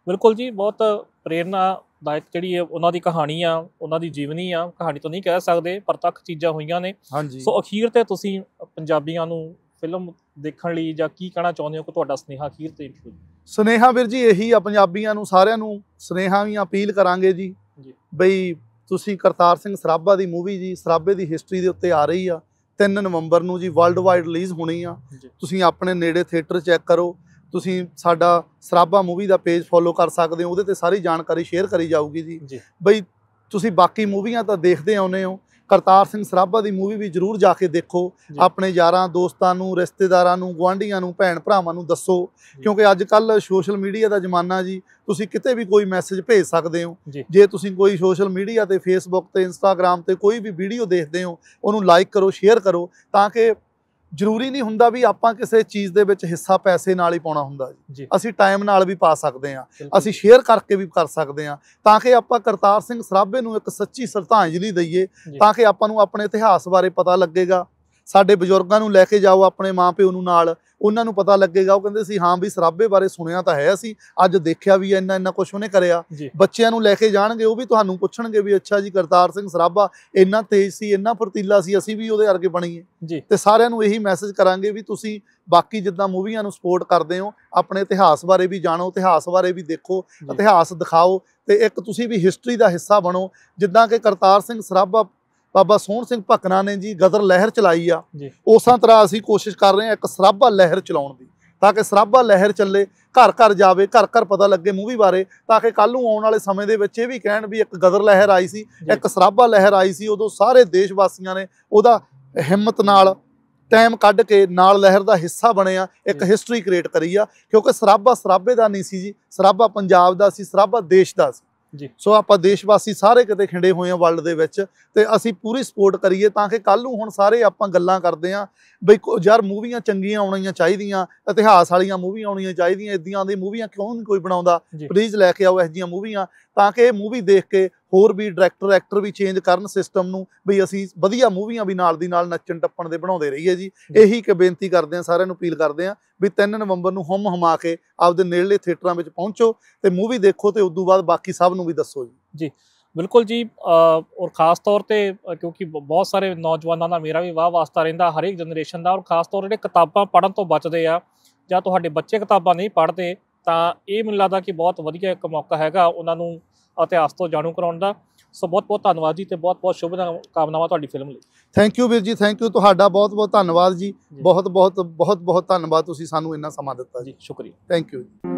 ਬਿਲਕੁਲ ਜੀ ਬਹੁਤ ਪ੍ਰੇਰਣਾ ਪ੍ਰੇਰਣਾਦਾਇਕ ਜਿਹੜੀ ਹੈ ਉਹਨਾਂ ਦੀ ਕਹਾਣੀ ਆ ਉਹਨਾਂ ਦੀ ਜੀਵਨੀ ਆ ਕਹਾਣੀ ਤੋਂ ਨਹੀਂ ਕਹਿ ਸਕਦੇ ਪ੍ਰਤੱਖ ਚੀਜ਼ਾਂ ਹੋਈਆਂ ਨੇ ਸੋ ਅਖੀਰ ਤੇ ਤੁਸੀਂ ਪੰਜਾਬੀਆਂ ਨੂੰ ਫਿਲਮ ਦੇਖਣ ਲਈ ਜਾਂ ਕੀ ਕਹਿਣਾ ਚਾਹੁੰਦੇ ਹੋ ਕਿ ਤੁਹਾਡਾ ਸਨੇਹਾ ਅਖੀਰ ਤੇ ਸਨੇਹਾ ਵੀਰ ਜੀ ਇਹੀ ਆ ਪੰਜਾਬੀਆਂ ਨੂੰ ਸਾਰਿਆਂ ਨੂੰ ਸਨੇਹਾ ਵੀ ਅਪੀਲ ਕਰਾਂਗੇ ਜੀ ਬਈ ਤੁਸੀਂ ਕਰਤਾਰ ਸਿੰਘ ਸਰਾਭਾ ਦੀ ਮੂਵੀ ਜੀ ਸਰਾਭੇ ਦੀ ਹਿਸਟਰੀ ਦੇ ਉੱਤੇ ਆ ਰਹੀ ਆ 3 ਨਵੰਬਰ ਨੂੰ ਜੀ ਵਰਲਡ ਵਾਈਡ ਰਿਲੀਜ਼ ਹੋਣੀ ਆ ਤੁਸੀਂ ਆਪਣੇ ਨੇੜੇ ਥੀਏਟਰ ਚੈੱਕ ਕਰੋ ਤੁਸੀਂ ਸਾਡਾ ਸਰਾਬਾ ਮੂਵੀ ਦਾ ਪੇਜ ਫੋਲੋ ਕਰ ਸਕਦੇ ਹੋ ਉਹਦੇ ਤੇ ਸਾਰੀ ਜਾਣਕਾਰੀ ਸ਼ੇਅਰ ਕਰੀ ਜਾਊਗੀ ਜੀ ਬਈ ਤੁਸੀਂ ਬਾਕੀ ਮੂਵੀਆਂ ਤਾਂ ਦੇਖਦੇ ਆਉਨੇ ਹੋ ਕਰਤਾਰ ਸਿੰਘ ਸਰਾਭਾ ਦੀ ਮੂਵੀ ਵੀ ਜਰੂਰ ਜਾ ਕੇ ਦੇਖੋ ਆਪਣੇ ਯਾਰਾਂ ਦੋਸਤਾਂ ਨੂੰ ਰਿਸ਼ਤੇਦਾਰਾਂ ਨੂੰ ਗਵਾਂਢੀਆਂ ਨੂੰ ਭੈਣ ਭਰਾਵਾਂ ਨੂੰ ਦੱਸੋ ਕਿਉਂਕਿ ਅੱਜ ਕੱਲ ਸੋਸ਼ਲ ਮੀਡੀਆ ਦਾ ਜ਼ਮਾਨਾ ਜੀ ਤੁਸੀਂ ਕਿਤੇ ਵੀ ਕੋਈ ਮੈਸੇਜ ਭੇਜ ਸਕਦੇ ਹੋ ਜੇ ਤੁਸੀਂ ਕੋਈ ਸੋਸ਼ਲ ਮੀਡੀਆ ਤੇ ਫੇਸਬੁੱਕ ਤੇ ਇੰਸਟਾਗ੍ਰam ਤੇ ਕੋਈ ਵੀ ਵੀਡੀਓ ਦੇਖਦੇ ਹੋ ਉਹਨੂੰ ਲਾਈਕ ਕਰੋ ਸ਼ੇਅਰ ਕਰੋ ਤਾਂ ਕਿ ਜ਼ਰੂਰੀ ਨਹੀਂ ਹੁੰਦਾ ਵੀ ਆਪਾਂ ਕਿਸੇ ਚੀਜ਼ ਦੇ ਵਿੱਚ ਹਿੱਸਾ ਪੈਸੇ ਨਾਲ ਹੀ ਪਾਉਣਾ ਹੁੰਦਾ ਜੀ ਅਸੀਂ ਟਾਈਮ ਨਾਲ ਵੀ ਪਾ ਸਕਦੇ ਆ ਅਸੀਂ ਸ਼ੇਅਰ ਕਰਕੇ ਵੀ ਕਰ ਸਕਦੇ ਆ ਤਾਂ ਕਿ ਆਪਾਂ ਕਰਤਾਰ ਸਿੰਘ ਸਰਾਭੇ ਨੂੰ ਇੱਕ ਸੱਚੀ ਸ਼ਰਧਾਂਜਲੀ ਦਈਏ ਤਾਂ ਕਿ ਆਪਾਂ ਨੂੰ ਆਪਣੇ ਇਤਿਹਾਸ ਬਾਰੇ ਪਤਾ ਲੱਗੇਗਾ ਸਾਡੇ ਬਜ਼ੁਰਗਾਂ ਨੂੰ ਲੈ ਕੇ ਜਾਓ ਆਪਣੇ ਮਾਪਿਓ ਨੂੰ ਨਾਲ ਉਹਨਾਂ ਨੂੰ ਪਤਾ ਲੱਗੇਗਾ ਉਹ ਕਹਿੰਦੇ ਸੀ ਹਾਂ ਵੀ ਸਰਾਬੇ ਬਾਰੇ ਸੁਣਿਆ ਤਾਂ ਹੈ ਅਸੀਂ ਅੱਜ ਦੇਖਿਆ ਵੀ ਇੰਨਾ ਇੰਨਾ ਕੁਝ ਉਹਨੇ ਕਰਿਆ ਬੱਚਿਆਂ ਨੂੰ ਲੈ ਕੇ ਜਾਣਗੇ ਉਹ ਵੀ ਤੁਹਾਨੂੰ ਪੁੱਛਣਗੇ ਵੀ ਅੱਛਾ ਜੀ ਕਰਤਾਰ ਸਿੰਘ ਸਰਾਬਾ ਇੰਨਾ ਤੇਜ਼ ਸੀ ਇੰਨਾ ਫਰਤੀਲਾ ਸੀ ਅਸੀਂ ਵੀ ਉਹਦੇ ਅਰਗੇ ਬਣੀਏ ਤੇ ਸਾਰਿਆਂ ਨੂੰ ਇਹੀ ਮੈਸੇਜ ਕਰਾਂਗੇ ਵੀ ਤੁਸੀਂ ਬਾਕੀ ਜਿੱਦਾਂ ਮੂਵੀਆਂ ਨੂੰ ਸਪੋਰਟ ਕਰਦੇ ਹੋ ਆਪਣੇ ਇਤਿਹਾਸ ਬਾਰੇ ਵੀ ਜਾਣੋ ਇਤਿਹਾਸ ਬਾਰੇ ਵੀ ਦੇਖੋ ਇਤਿਹਾਸ ਦਿਖਾਓ ਤੇ ਇੱਕ ਤੁਸੀਂ ਵੀ ਹਿਸਟਰੀ ਦਾ ਹਿੱਸਾ ਬਣੋ ਜਿੱਦਾਂ ਕਿ ਕਰਤਾਰ ਸਿੰਘ ਸਰਾਬਾ ਬਾਬਾ ਸੋਹਣ ਸਿੰਘ ਭਕਨਾ ਨੇ ਜੀ ਗਦਰ ਲਹਿਰ ਚਲਾਈ ਆ ਉਸਾਂ ਤਰ੍ਹਾਂ ਅਸੀਂ ਕੋਸ਼ਿਸ਼ ਕਰ ਰਹੇ ਹਾਂ ਇੱਕ ਸਰਾਭਾ ਲਹਿਰ ਚਲਾਉਣ ਦੀ ਤਾਂ ਕਿ ਸਰਾਭਾ ਲਹਿਰ ਚੱਲੇ ਘਰ ਘਰ ਜਾਵੇ ਘਰ ਘਰ ਪਤਾ ਲੱਗੇ ਮੂਵੀ ਬਾਰੇ ਤਾਂ ਕਿ ਕੱਲ ਨੂੰ ਆਉਣ ਵਾਲੇ ਸਮੇਂ ਦੇ ਵਿੱਚ ਇਹ ਵੀ ਕਹਿਣ ਵੀ ਇੱਕ ਗਦਰ ਲਹਿਰ ਆਈ ਸੀ ਇੱਕ ਸਰਾਭਾ ਲਹਿਰ ਆਈ ਸੀ ਉਦੋਂ ਸਾਰੇ ਦੇਸ਼ ਵਾਸੀਆਂ ਨੇ ਉਹਦਾ ਹਿੰਮਤ ਨਾਲ ਟਾਈਮ ਕੱਢ ਕੇ ਨਾਲ ਲਹਿਰ ਦਾ ਹਿੱਸਾ ਬਣਿਆ ਇੱਕ ਹਿਸਟਰੀ ਕ੍ਰੀਏਟ ਕਰੀ ਆ ਕਿਉਂਕਿ ਸਰਾਭਾ ਸਰਾਭੇ ਦਾ ਨਹੀਂ ਸੀ ਜੀ ਸਰਾਭਾ ਪੰਜਾਬ ਦਾ ਸੀ ਸਰਾਭਾ ਦੇਸ਼ ਦਾ ਸੀ ਜੀ ਸੋ ਆਪਾਂ ਦੇਸ਼ ਵਾਸੀ ਸਾਰੇ ਕਿਤੇ ਖਿੰਡੇ ਹੋਏ ਆ ਵਰਲਡ ਦੇ ਵਿੱਚ ਤੇ ਅਸੀਂ ਪੂਰੀ ਸਪੋਰਟ ਕਰੀਏ ਤਾਂ ਕਿ ਕੱਲ ਨੂੰ ਹੁਣ ਸਾਰੇ ਆਪਾਂ ਗੱਲਾਂ ਕਰਦੇ ਆ ਬਈ ਯਾਰ ਮੂਵੀਆਂ ਚੰਗੀਆਂ ਆਉਣੀਆਂ ਚਾਹੀਦੀਆਂ ਇਤਿਹਾਸ ਵਾਲੀਆਂ ਮੂਵੀਆਂ ਆਉਣੀਆਂ ਚਾਹੀਦੀਆਂ ਇਦਾਂ ਦੀ ਮੂਵੀਆਂ ਕਿਉਂ ਨਹੀਂ ਕੋਈ ਬਣਾਉਂਦਾ ਪਲੀਜ਼ ਲੈ ਕੇ ਆਓ ਇਹ ਜੀਆਂ ਮੂਵੀਆਂ ਤਾਂ ਕਿ ਇਹ ਮੂਵੀ ਦੇਖ ਕੇ ਹੋਰ ਵੀ ਡਾਇਰੈਕਟਰ ਐਕਟਰ ਵੀ ਚੇਂਜ ਕਰਨ ਸਿਸਟਮ ਨੂੰ ਵੀ ਅਸੀਂ ਵਧੀਆ ਮੂਵੀਆਂ ਵੀ ਨਾਲ ਦੀ ਨਾਲ ਨੱਚਣ ਟੱਪਣ ਦੇ ਬਣਾਉਂਦੇ ਰਹੀਏ ਜੀ ਇਹੀ ਕਿ ਬੇਨਤੀ ਕਰਦੇ ਆ ਸਾਰਿਆਂ ਨੂੰ ਅਪੀਲ ਕਰਦੇ ਆ ਵੀ 3 ਨਵੰਬਰ ਨੂੰ ਹਮ ਹਮਾ ਕੇ ਆਪਦੇ ਨੇੜਲੇ ਥੀਏਟਰਾਂ ਵਿੱਚ ਪਹੁੰਚੋ ਤੇ ਮੂਵੀ ਦੇਖੋ ਤੇ ਉਸ ਤੋਂ ਬਾਅਦ ਬਾਕੀ ਸਭ ਨੂੰ ਵੀ ਦੱਸੋ ਜੀ ਜੀ ਬਿਲਕੁਲ ਜੀ ਔਰ ਖਾਸ ਤੌਰ ਤੇ ਕਿਉਂਕਿ ਬਹੁਤ ਸਾਰੇ ਨੌਜਵਾਨਾਂ ਦਾ ਮੇਰਾ ਵੀ ਵਾਹ ਵਾਸਤਾ ਰਹਿੰਦਾ ਹਰ ਇੱਕ ਜਨਰੇਸ਼ਨ ਦਾ ਔਰ ਖਾਸ ਤੌਰ ਜਿਹੜੇ ਕਿਤਾਬਾਂ ਪੜਨ ਤੋਂ ਬਚਦੇ ਆ ਜਾਂ ਤੁਹਾਡੇ ਬੱਚੇ ਕਿਤਾਬਾਂ ਨਹੀਂ ਪੜ੍ਹਦੇ ਤਾਂ ਇਹ ਮੈਨੂੰ ਲੱਗਦਾ ਕਿ ਬਹੁਤ ਵਧੀਆ ਇੱਕ ਮੌਕਾ ਹੈਗਾ ਉਹਨਾਂ ਨੂੰ ਇਤਿਹਾਸ ਤੋਂ ਜਾਣੂ ਕਰਾਉਣ ਦਾ ਸੋ ਬਹੁਤ ਬਹੁਤ ਧੰਨਵਾਦ ਜੀ ਤੇ ਬਹੁਤ ਬਹੁਤ ਸ਼ੁਭ ਕਾਮਨਾਵਾਂ ਤੁਹਾਡੀ ਫਿਲਮ ਲਈ ਥੈਂਕ ਯੂ ਵੀਰ ਜੀ ਥੈਂਕ ਯੂ ਤੁਹਾਡਾ ਬਹੁਤ ਬਹੁਤ ਧੰਨਵਾਦ ਜੀ ਬਹੁਤ ਬਹੁਤ ਬਹੁਤ ਬਹੁਤ ਧੰਨਵਾਦ ਤੁਸੀਂ ਸਾਨੂੰ ਇੰਨਾ ਸਮਾਂ ਦਿੱਤਾ ਜੀ ਸ਼ੁਕਰੀਆ ਥੈਂਕ ਯੂ ਜੀ